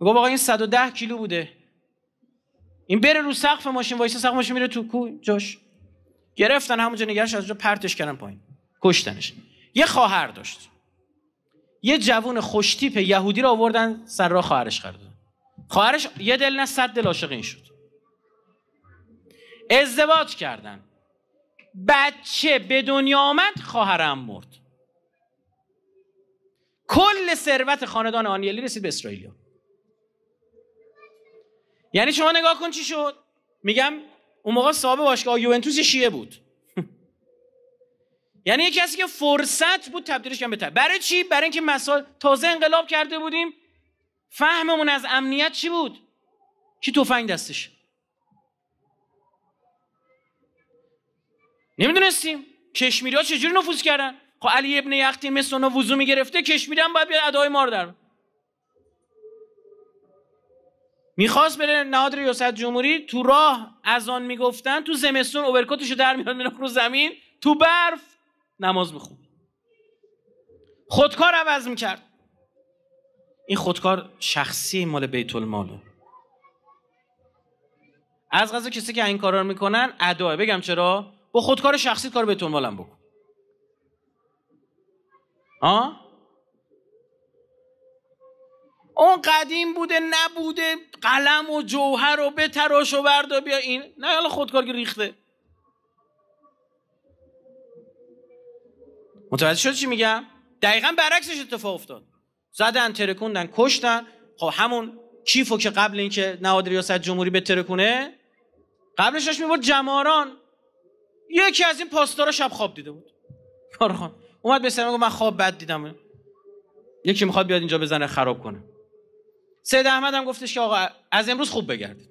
A: میگه آقا این 110 کیلو بوده این بره رو سقف ماشین وایسه سقف ماشین میره تو کو جاش گرفتن همونجا نگرش از اونجا پرتش کردن پایین کشتنش یه خواهر داشت یه جوون خوشتیپ یهودی رو آوردن سر راه خواهرش قرار خواهرش یه دل نه صد دل عاشق این شد ازدواج کردن بچه به دنیا آمد خواهرم مرد کل ثروت خاندان آنیلی رسید به اسرائیل. یعنی شما نگاه کن چی شد میگم اون موقع صاحب باشگاه یوونتوس شیعه بود یعنی یه کسی که فرصت بود تبدیلش کردن به برای چی برای اینکه مسائل تازه انقلاب کرده بودیم فهممون از امنیت چی بود کی تفنگ دستش نمیدونستیم کشمیری ها چجوری نفوذ کردن خب علی ابن یختی مثل اونا وضو میگرفته کشمیری هم باید بیاد ادای مار در میخواست بره نهاد ریاست جمهوری تو راه از آن میگفتن تو زمستون رو در میاد میره رو زمین تو برف نماز میخون خودکار عوض میکرد این خودکار شخصی مال بیت الماله از غذا کسی که این کارا رو میکنن اداه بگم چرا با خودکار شخصی کار بیت بکن آ اون قدیم بوده نبوده قلم و جوهر و بتراش و بردا بیا این نه حالا خودکار ریخته متوجه شد چی میگم دقیقا برعکسش اتفاق افتاد زدن ترکوندن کشتن خب همون کیفو که قبل اینکه نهاد ریاست جمهوری به ترکونه قبلش داشت میبرد جماران یکی از این پاسدارا شب خواب دیده بود کارخان اومد به سرم گفت من خواب بد دیدم یکی میخواد بیاد اینجا بزنه خراب کنه سید احمد هم گفتش که آقا از امروز خوب بگردید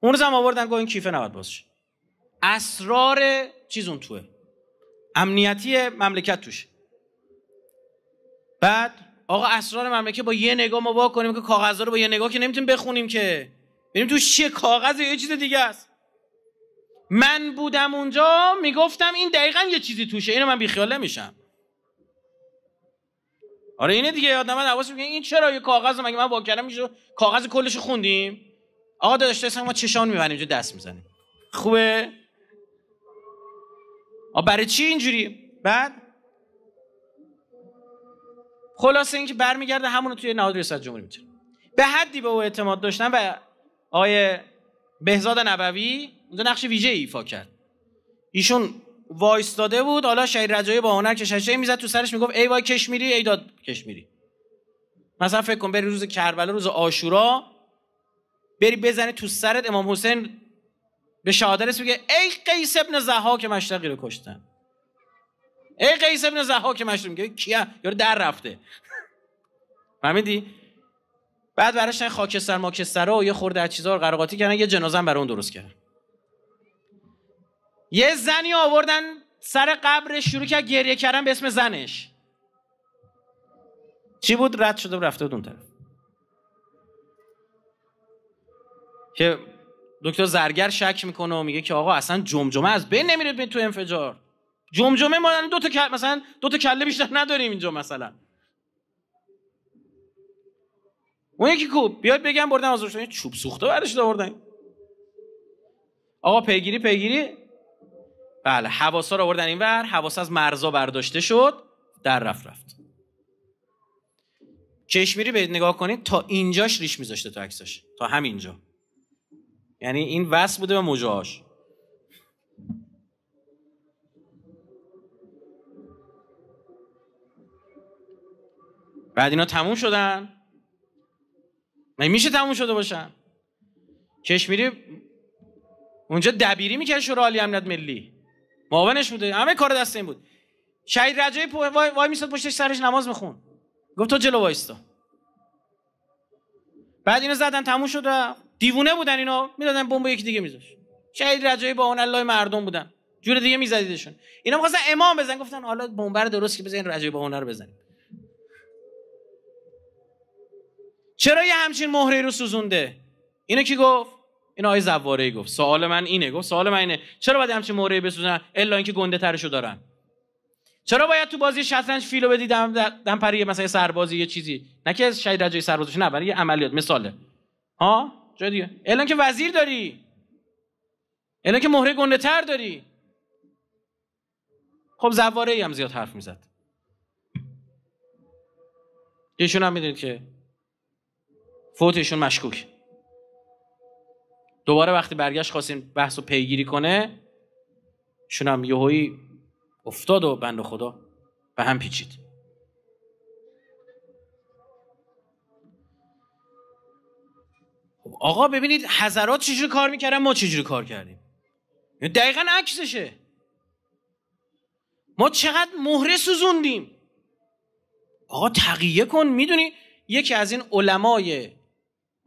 A: اون روز هم آوردن گفت این کیفه نباید بازش اسرار چیز اون توه امنیتی مملکت توشه بعد آقا اسرار مملکه با یه نگاه ما وا کنیم که کاغذ رو با یه نگاه که نمیتونیم بخونیم که ببینیم تو چیه کاغذ یه چیز دیگه است من بودم اونجا میگفتم این دقیقا یه چیزی توشه اینو من بیخیال نمیشم آره اینه دیگه یاد حواس میگه این چرا یه کاغذ مگه من وا کردم میشه کاغذ کلش خوندیم آقا داشته ما چشان میبنیم اینجا دست میزنیم خوبه برای چی اینجوری بعد خلاصه اینکه برمیگرده همون توی نهاد ریاست جمهوری میتونه به حدی به او اعتماد داشتن و آیه بهزاد نبوی اونجا نقش ویژه ایفا کرد ایشون وایستاده بود حالا شهید رجایی با هنر کششه میزد تو سرش میگفت ای وای کشمیری ای داد کشمیری مثلا فکر کن بری روز کربلا روز آشورا بری بزنی تو سرت امام حسین به شهادت میگه ای قیس ابن زها که مشتقی رو کشتن ای قیس ابن زها که مشروع میگه کیا یارو در رفته فهمیدی بعد براش خاکستر ماکستر و یه خورده از چیزا رو قرقاتی کردن یه جنازه هم برای اون درست کردن یه زنی آوردن سر قبر شروع کرد گریه کردن به اسم زنش چی بود رد شده و رفته اون طرف که دکتر زرگر شک میکنه و میگه که آقا اصلا جمجمه از بین نمیره تو انفجار جمجمه ما یعنی دو تا کله مثلا دو تا کله بیشتر نداریم اینجا مثلا اون یکی کو بیاد بگم بردن از روشن چوب سوخته برش آوردن آقا پیگیری پیگیری بله حواسا رو آوردن اینور حواس از مرزا برداشته شد در رفت رفت چشمیری به نگاه کنید تا اینجاش ریش میذاشته تو عکسش تا همینجا یعنی این وصل بوده به مجاهاش بعد اینا تموم شدن میشه تموم شده باشن کشمیری اونجا دبیری میکرد شورای عالی امنیت ملی معاونش بوده همه کار دست این بود شهید رجایی پو... وای, وای میستاد پشتش سرش نماز میخون گفت تو جلو وایستا بعد اینا زدن تموم شد دیوونه بودن اینا میدادن بمب یکی دیگه میذاشت شهید رجایی با اون الله مردم بودن جور دیگه میزدیدشون اینا میخواستن امام بزن گفتن حالا بمبر درست که بزنین رجایی با رو بزنین چرا یه همچین مهره رو سوزونده اینو کی گفت این آقای زواره گفت سوال من اینه گفت سوال من اینه چرا باید همچین مهره بسوزن الا اینکه گنده ترشو دارن چرا باید تو بازی شطرنج فیلو بدی دم, دم پری مثلا سربازی یه چیزی نه که شاید رجای سربازش نه برای یه عملیات مثاله ها جای دیگه الا که وزیر داری الا که مهره گنده تر داری خب زواره هم زیاد حرف میزد ایشون هم میدونید که فوت مشکوک دوباره وقتی برگشت خواستیم بحث رو پیگیری کنه شونم هم یهویی افتاد و بند خدا به هم پیچید خب آقا ببینید حضرات چجوری کار میکردن ما چجوری کار کردیم دقیقا عکسشه ما چقدر مهره سوزوندیم آقا تقیه کن میدونی یکی از این علمای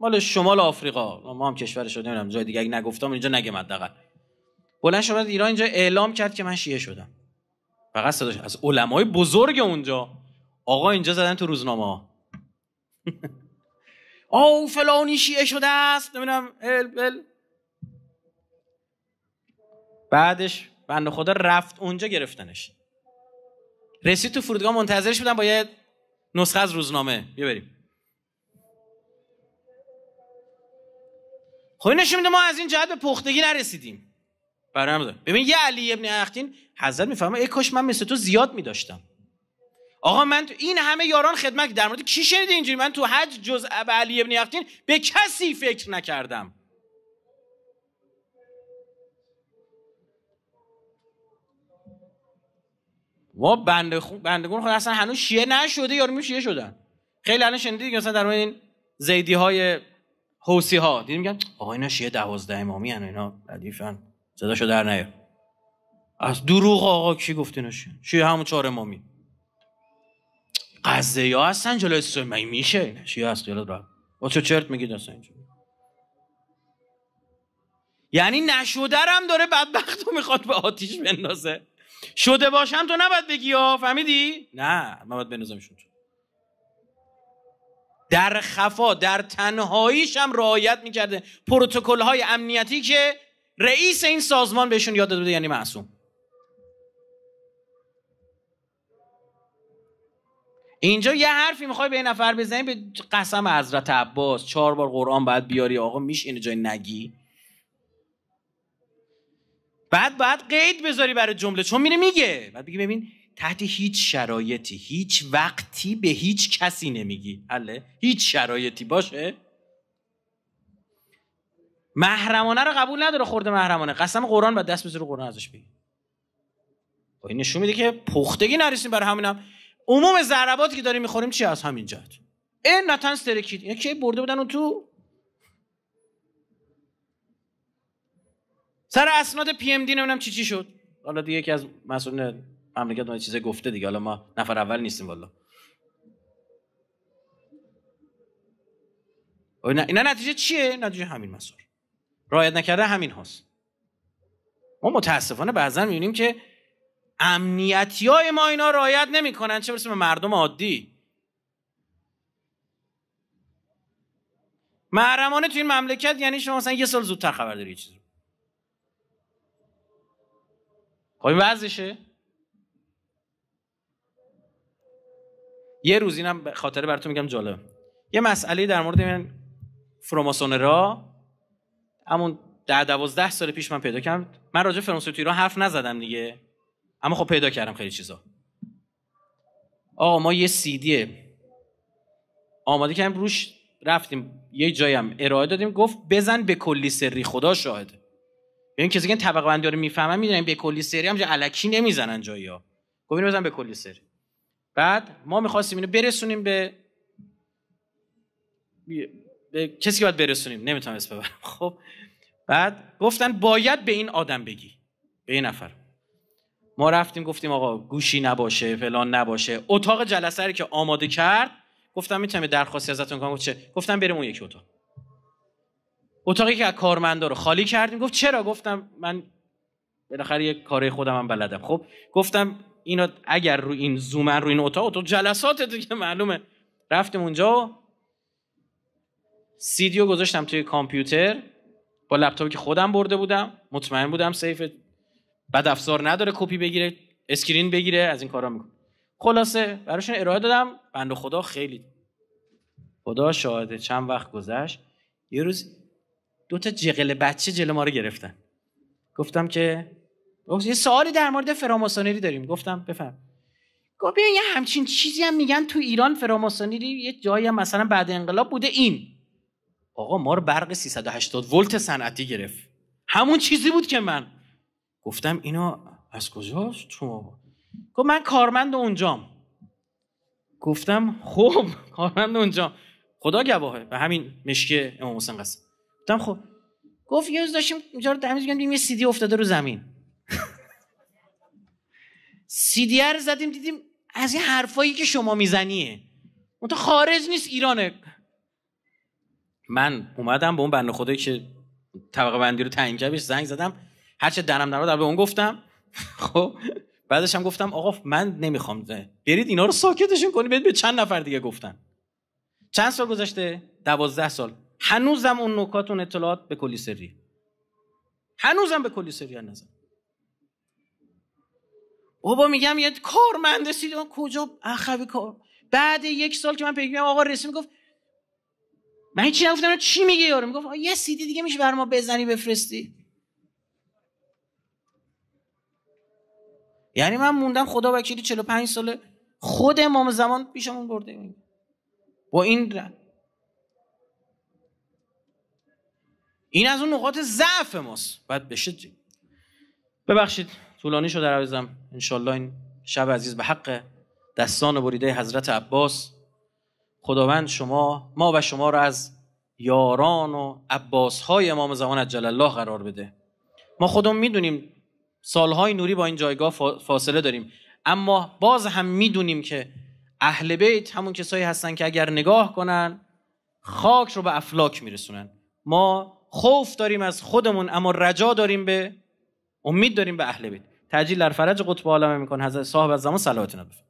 A: مال شمال آفریقا ما هم کشور شده نمیدونم جای دیگه اگه نگفتم اینجا نگم حداقل بلند شما ایران اینجا اعلام کرد که من شیعه شدم فقط صداش از علمای بزرگ اونجا آقا اینجا زدن تو روزنامه او فلانی شیعه شده است نمیدونم بل بعدش بنده خدا رفت اونجا گرفتنش رسید تو فرودگاه منتظرش بودن با یه نسخه از روزنامه بیا بریم خب این نشون میده ما از این جهت به پختگی نرسیدیم برام ببین یه علی ابن اختین حضرت میفهمه ای کاش من مثل تو زیاد میداشتم آقا من تو این همه یاران خدمت در مورد کی شنید اینجوری من تو حج جز علی ابن اختین به کسی فکر نکردم ما بنده خو... بندگون خود اصلا هنوز شیعه نشده یارو شیعه شدن خیلی الان شنیدید مثلا در مورد این زیدی های حوسی ها دیدیم میگن آقا اینا شیعه دوازده امامی هن اینا ردیفن صداشو در نیار از دروغ آقا کی گفت اینا شیعه شیعه همون چهار امامی قزه یا هستن جلوی سوی میشه شیعه هست جلو را با چه چرت میگید اصلا اینجا یعنی نشدرم داره بدبخت میخواد به آتیش بندازه شده باشم تو نباید بگی یا فهمیدی؟ نه من باید در خفا در تنهاییش هم رعایت میکرده پروتکل های امنیتی که رئیس این سازمان بهشون یاد داده یعنی معصوم اینجا یه حرفی میخوای به این نفر بزنی به قسم حضرت عباس چهار بار قرآن باید بیاری آقا میش اینو جای نگی بعد بعد قید بذاری برای جمله چون میره میگه بعد بگی ببین تحت هیچ شرایطی هیچ وقتی به هیچ کسی نمیگی اله هیچ شرایطی باشه محرمانه رو قبول نداره خورده محرمانه قسم قرآن بعد دست رو قرآن ازش بگی با خب این نشون میده که پختگی نرسیم برای همینم عموم ضرباتی که داریم میخوریم چی از همین جهت این نتن سترکید اینا کی برده بودن اون تو سر اسناد پی ام دی نمیدونم چی چی شد حالا دیگه یکی از مسئولین مملکت چیزی چیزه گفته دیگه حالا ما نفر اول نیستیم والا اینا نتیجه چیه نتیجه همین مسار رایت نکرده همین هاست ما متاسفانه بعضا میبینیم که امنیتی های ما اینا نمی کنن چه برسیم به مردم عادی محرمانه توی این مملکت یعنی شما مثلا یه سال زودتر خبر داری چیزی خب این وضعشه یه روز اینم به خاطر براتون میگم جالب یه مسئله در مورد من را همون ده دوازده سال پیش من پیدا کردم من راجع فرانسوی تو ایران حرف نزدم دیگه اما خب پیدا کردم خیلی چیزا آقا ما یه سیدیه آماده کردیم روش رفتیم یه جایی هم ارائه دادیم گفت بزن به کلی سری خدا شاهد ببین کسی که طبقه بندی رو میفهمن میدونن به کلی سری هم علکی نمیزنن جایی ها بزن به کلی سری بعد ما میخواستیم اینو برسونیم به, به کسی که باید برسونیم نمیتونم اسم ببرم خب بعد گفتن باید به این آدم بگی به این نفر ما رفتیم گفتیم آقا گوشی نباشه فلان نباشه اتاق جلسه رو که آماده کرد گفتم میتونم درخواستی ازتون کنم گفت گفتم بریم اون یکی اتاق اتاقی که از کارمندا رو خالی کردیم گفت چرا گفتم من بالاخره یه کاره خودم هم بلدم خب گفتم اینا اگر رو این زومن رو این اتاق تو جلسات دیگه معلومه رفتم اونجا سیدیو گذاشتم توی کامپیوتر با لپتاپی که خودم برده بودم مطمئن بودم سیف بد افزار نداره کپی بگیره اسکرین بگیره از این کارا میکنه خلاصه براشون ارائه دادم بند خدا خیلی خدا شاهده چند وقت گذشت یه روز دوتا تا بچه جلو ما رو گرفتن گفتم که گفت یه سوالی در مورد فراماسونری داریم گفتم بفهم گفت یه همچین چیزی هم میگن تو ایران فراماسونری یه جایی هم مثلا بعد انقلاب بوده این آقا ما رو برق 380 ولت صنعتی گرفت همون چیزی بود که من گفتم اینا از کجاست شما گفت من کارمند اونجام گفتم خب کارمند اونجا خدا گواهه و همین مشکه امام حسین گفتم خب گفت یه روز داشتیم اونجا رو تمیز می‌کردیم یه دی افتاده رو زمین سی رو زدیم دیدیم از این حرفایی که شما میزنیه اون تو خارج نیست ایرانه من اومدم به اون بنده خدایی که طبقه بندی رو تعیین بهش زنگ زدم هرچه درم در به اون گفتم خب بعدش گفتم آقا من نمیخوام ده. برید اینا رو ساکتشون کنید برید به چند نفر دیگه گفتن چند سال گذشته دوازده سال هنوزم اون نکات اون اطلاعات به کلی سری هنوزم به کلی سری نزن بابا میگم یه کارمند رسید کجا اخوی کار بعد یک سال که من پیگیرم آقا رسید گفت من چی نگفتم چی میگه یارو میگفت یه سیدی دیگه میشه بر ما بزنی بفرستی یعنی من موندم خدا وکیلی 45 سال خود امام زمان پیشمون برده با این رن. این از اون نقاط ضعف ماست باید بشه ببخشید طولانی شده عزیزم انشالله این شب عزیز به حق دستان بریده حضرت عباس خداوند شما ما و شما رو از یاران و عباس های امام زمان عجل الله قرار بده ما خودم میدونیم سالهای نوری با این جایگاه فاصله داریم اما باز هم میدونیم که اهل بیت همون کسایی هستن که اگر نگاه کنن خاک رو به افلاک میرسونن ما خوف داریم از خودمون اما رجا داریم به امید داریم به اهل بیت تجیل در فرج قطب عالم میکنه حضرت صاحب از زمان صلوات بفرست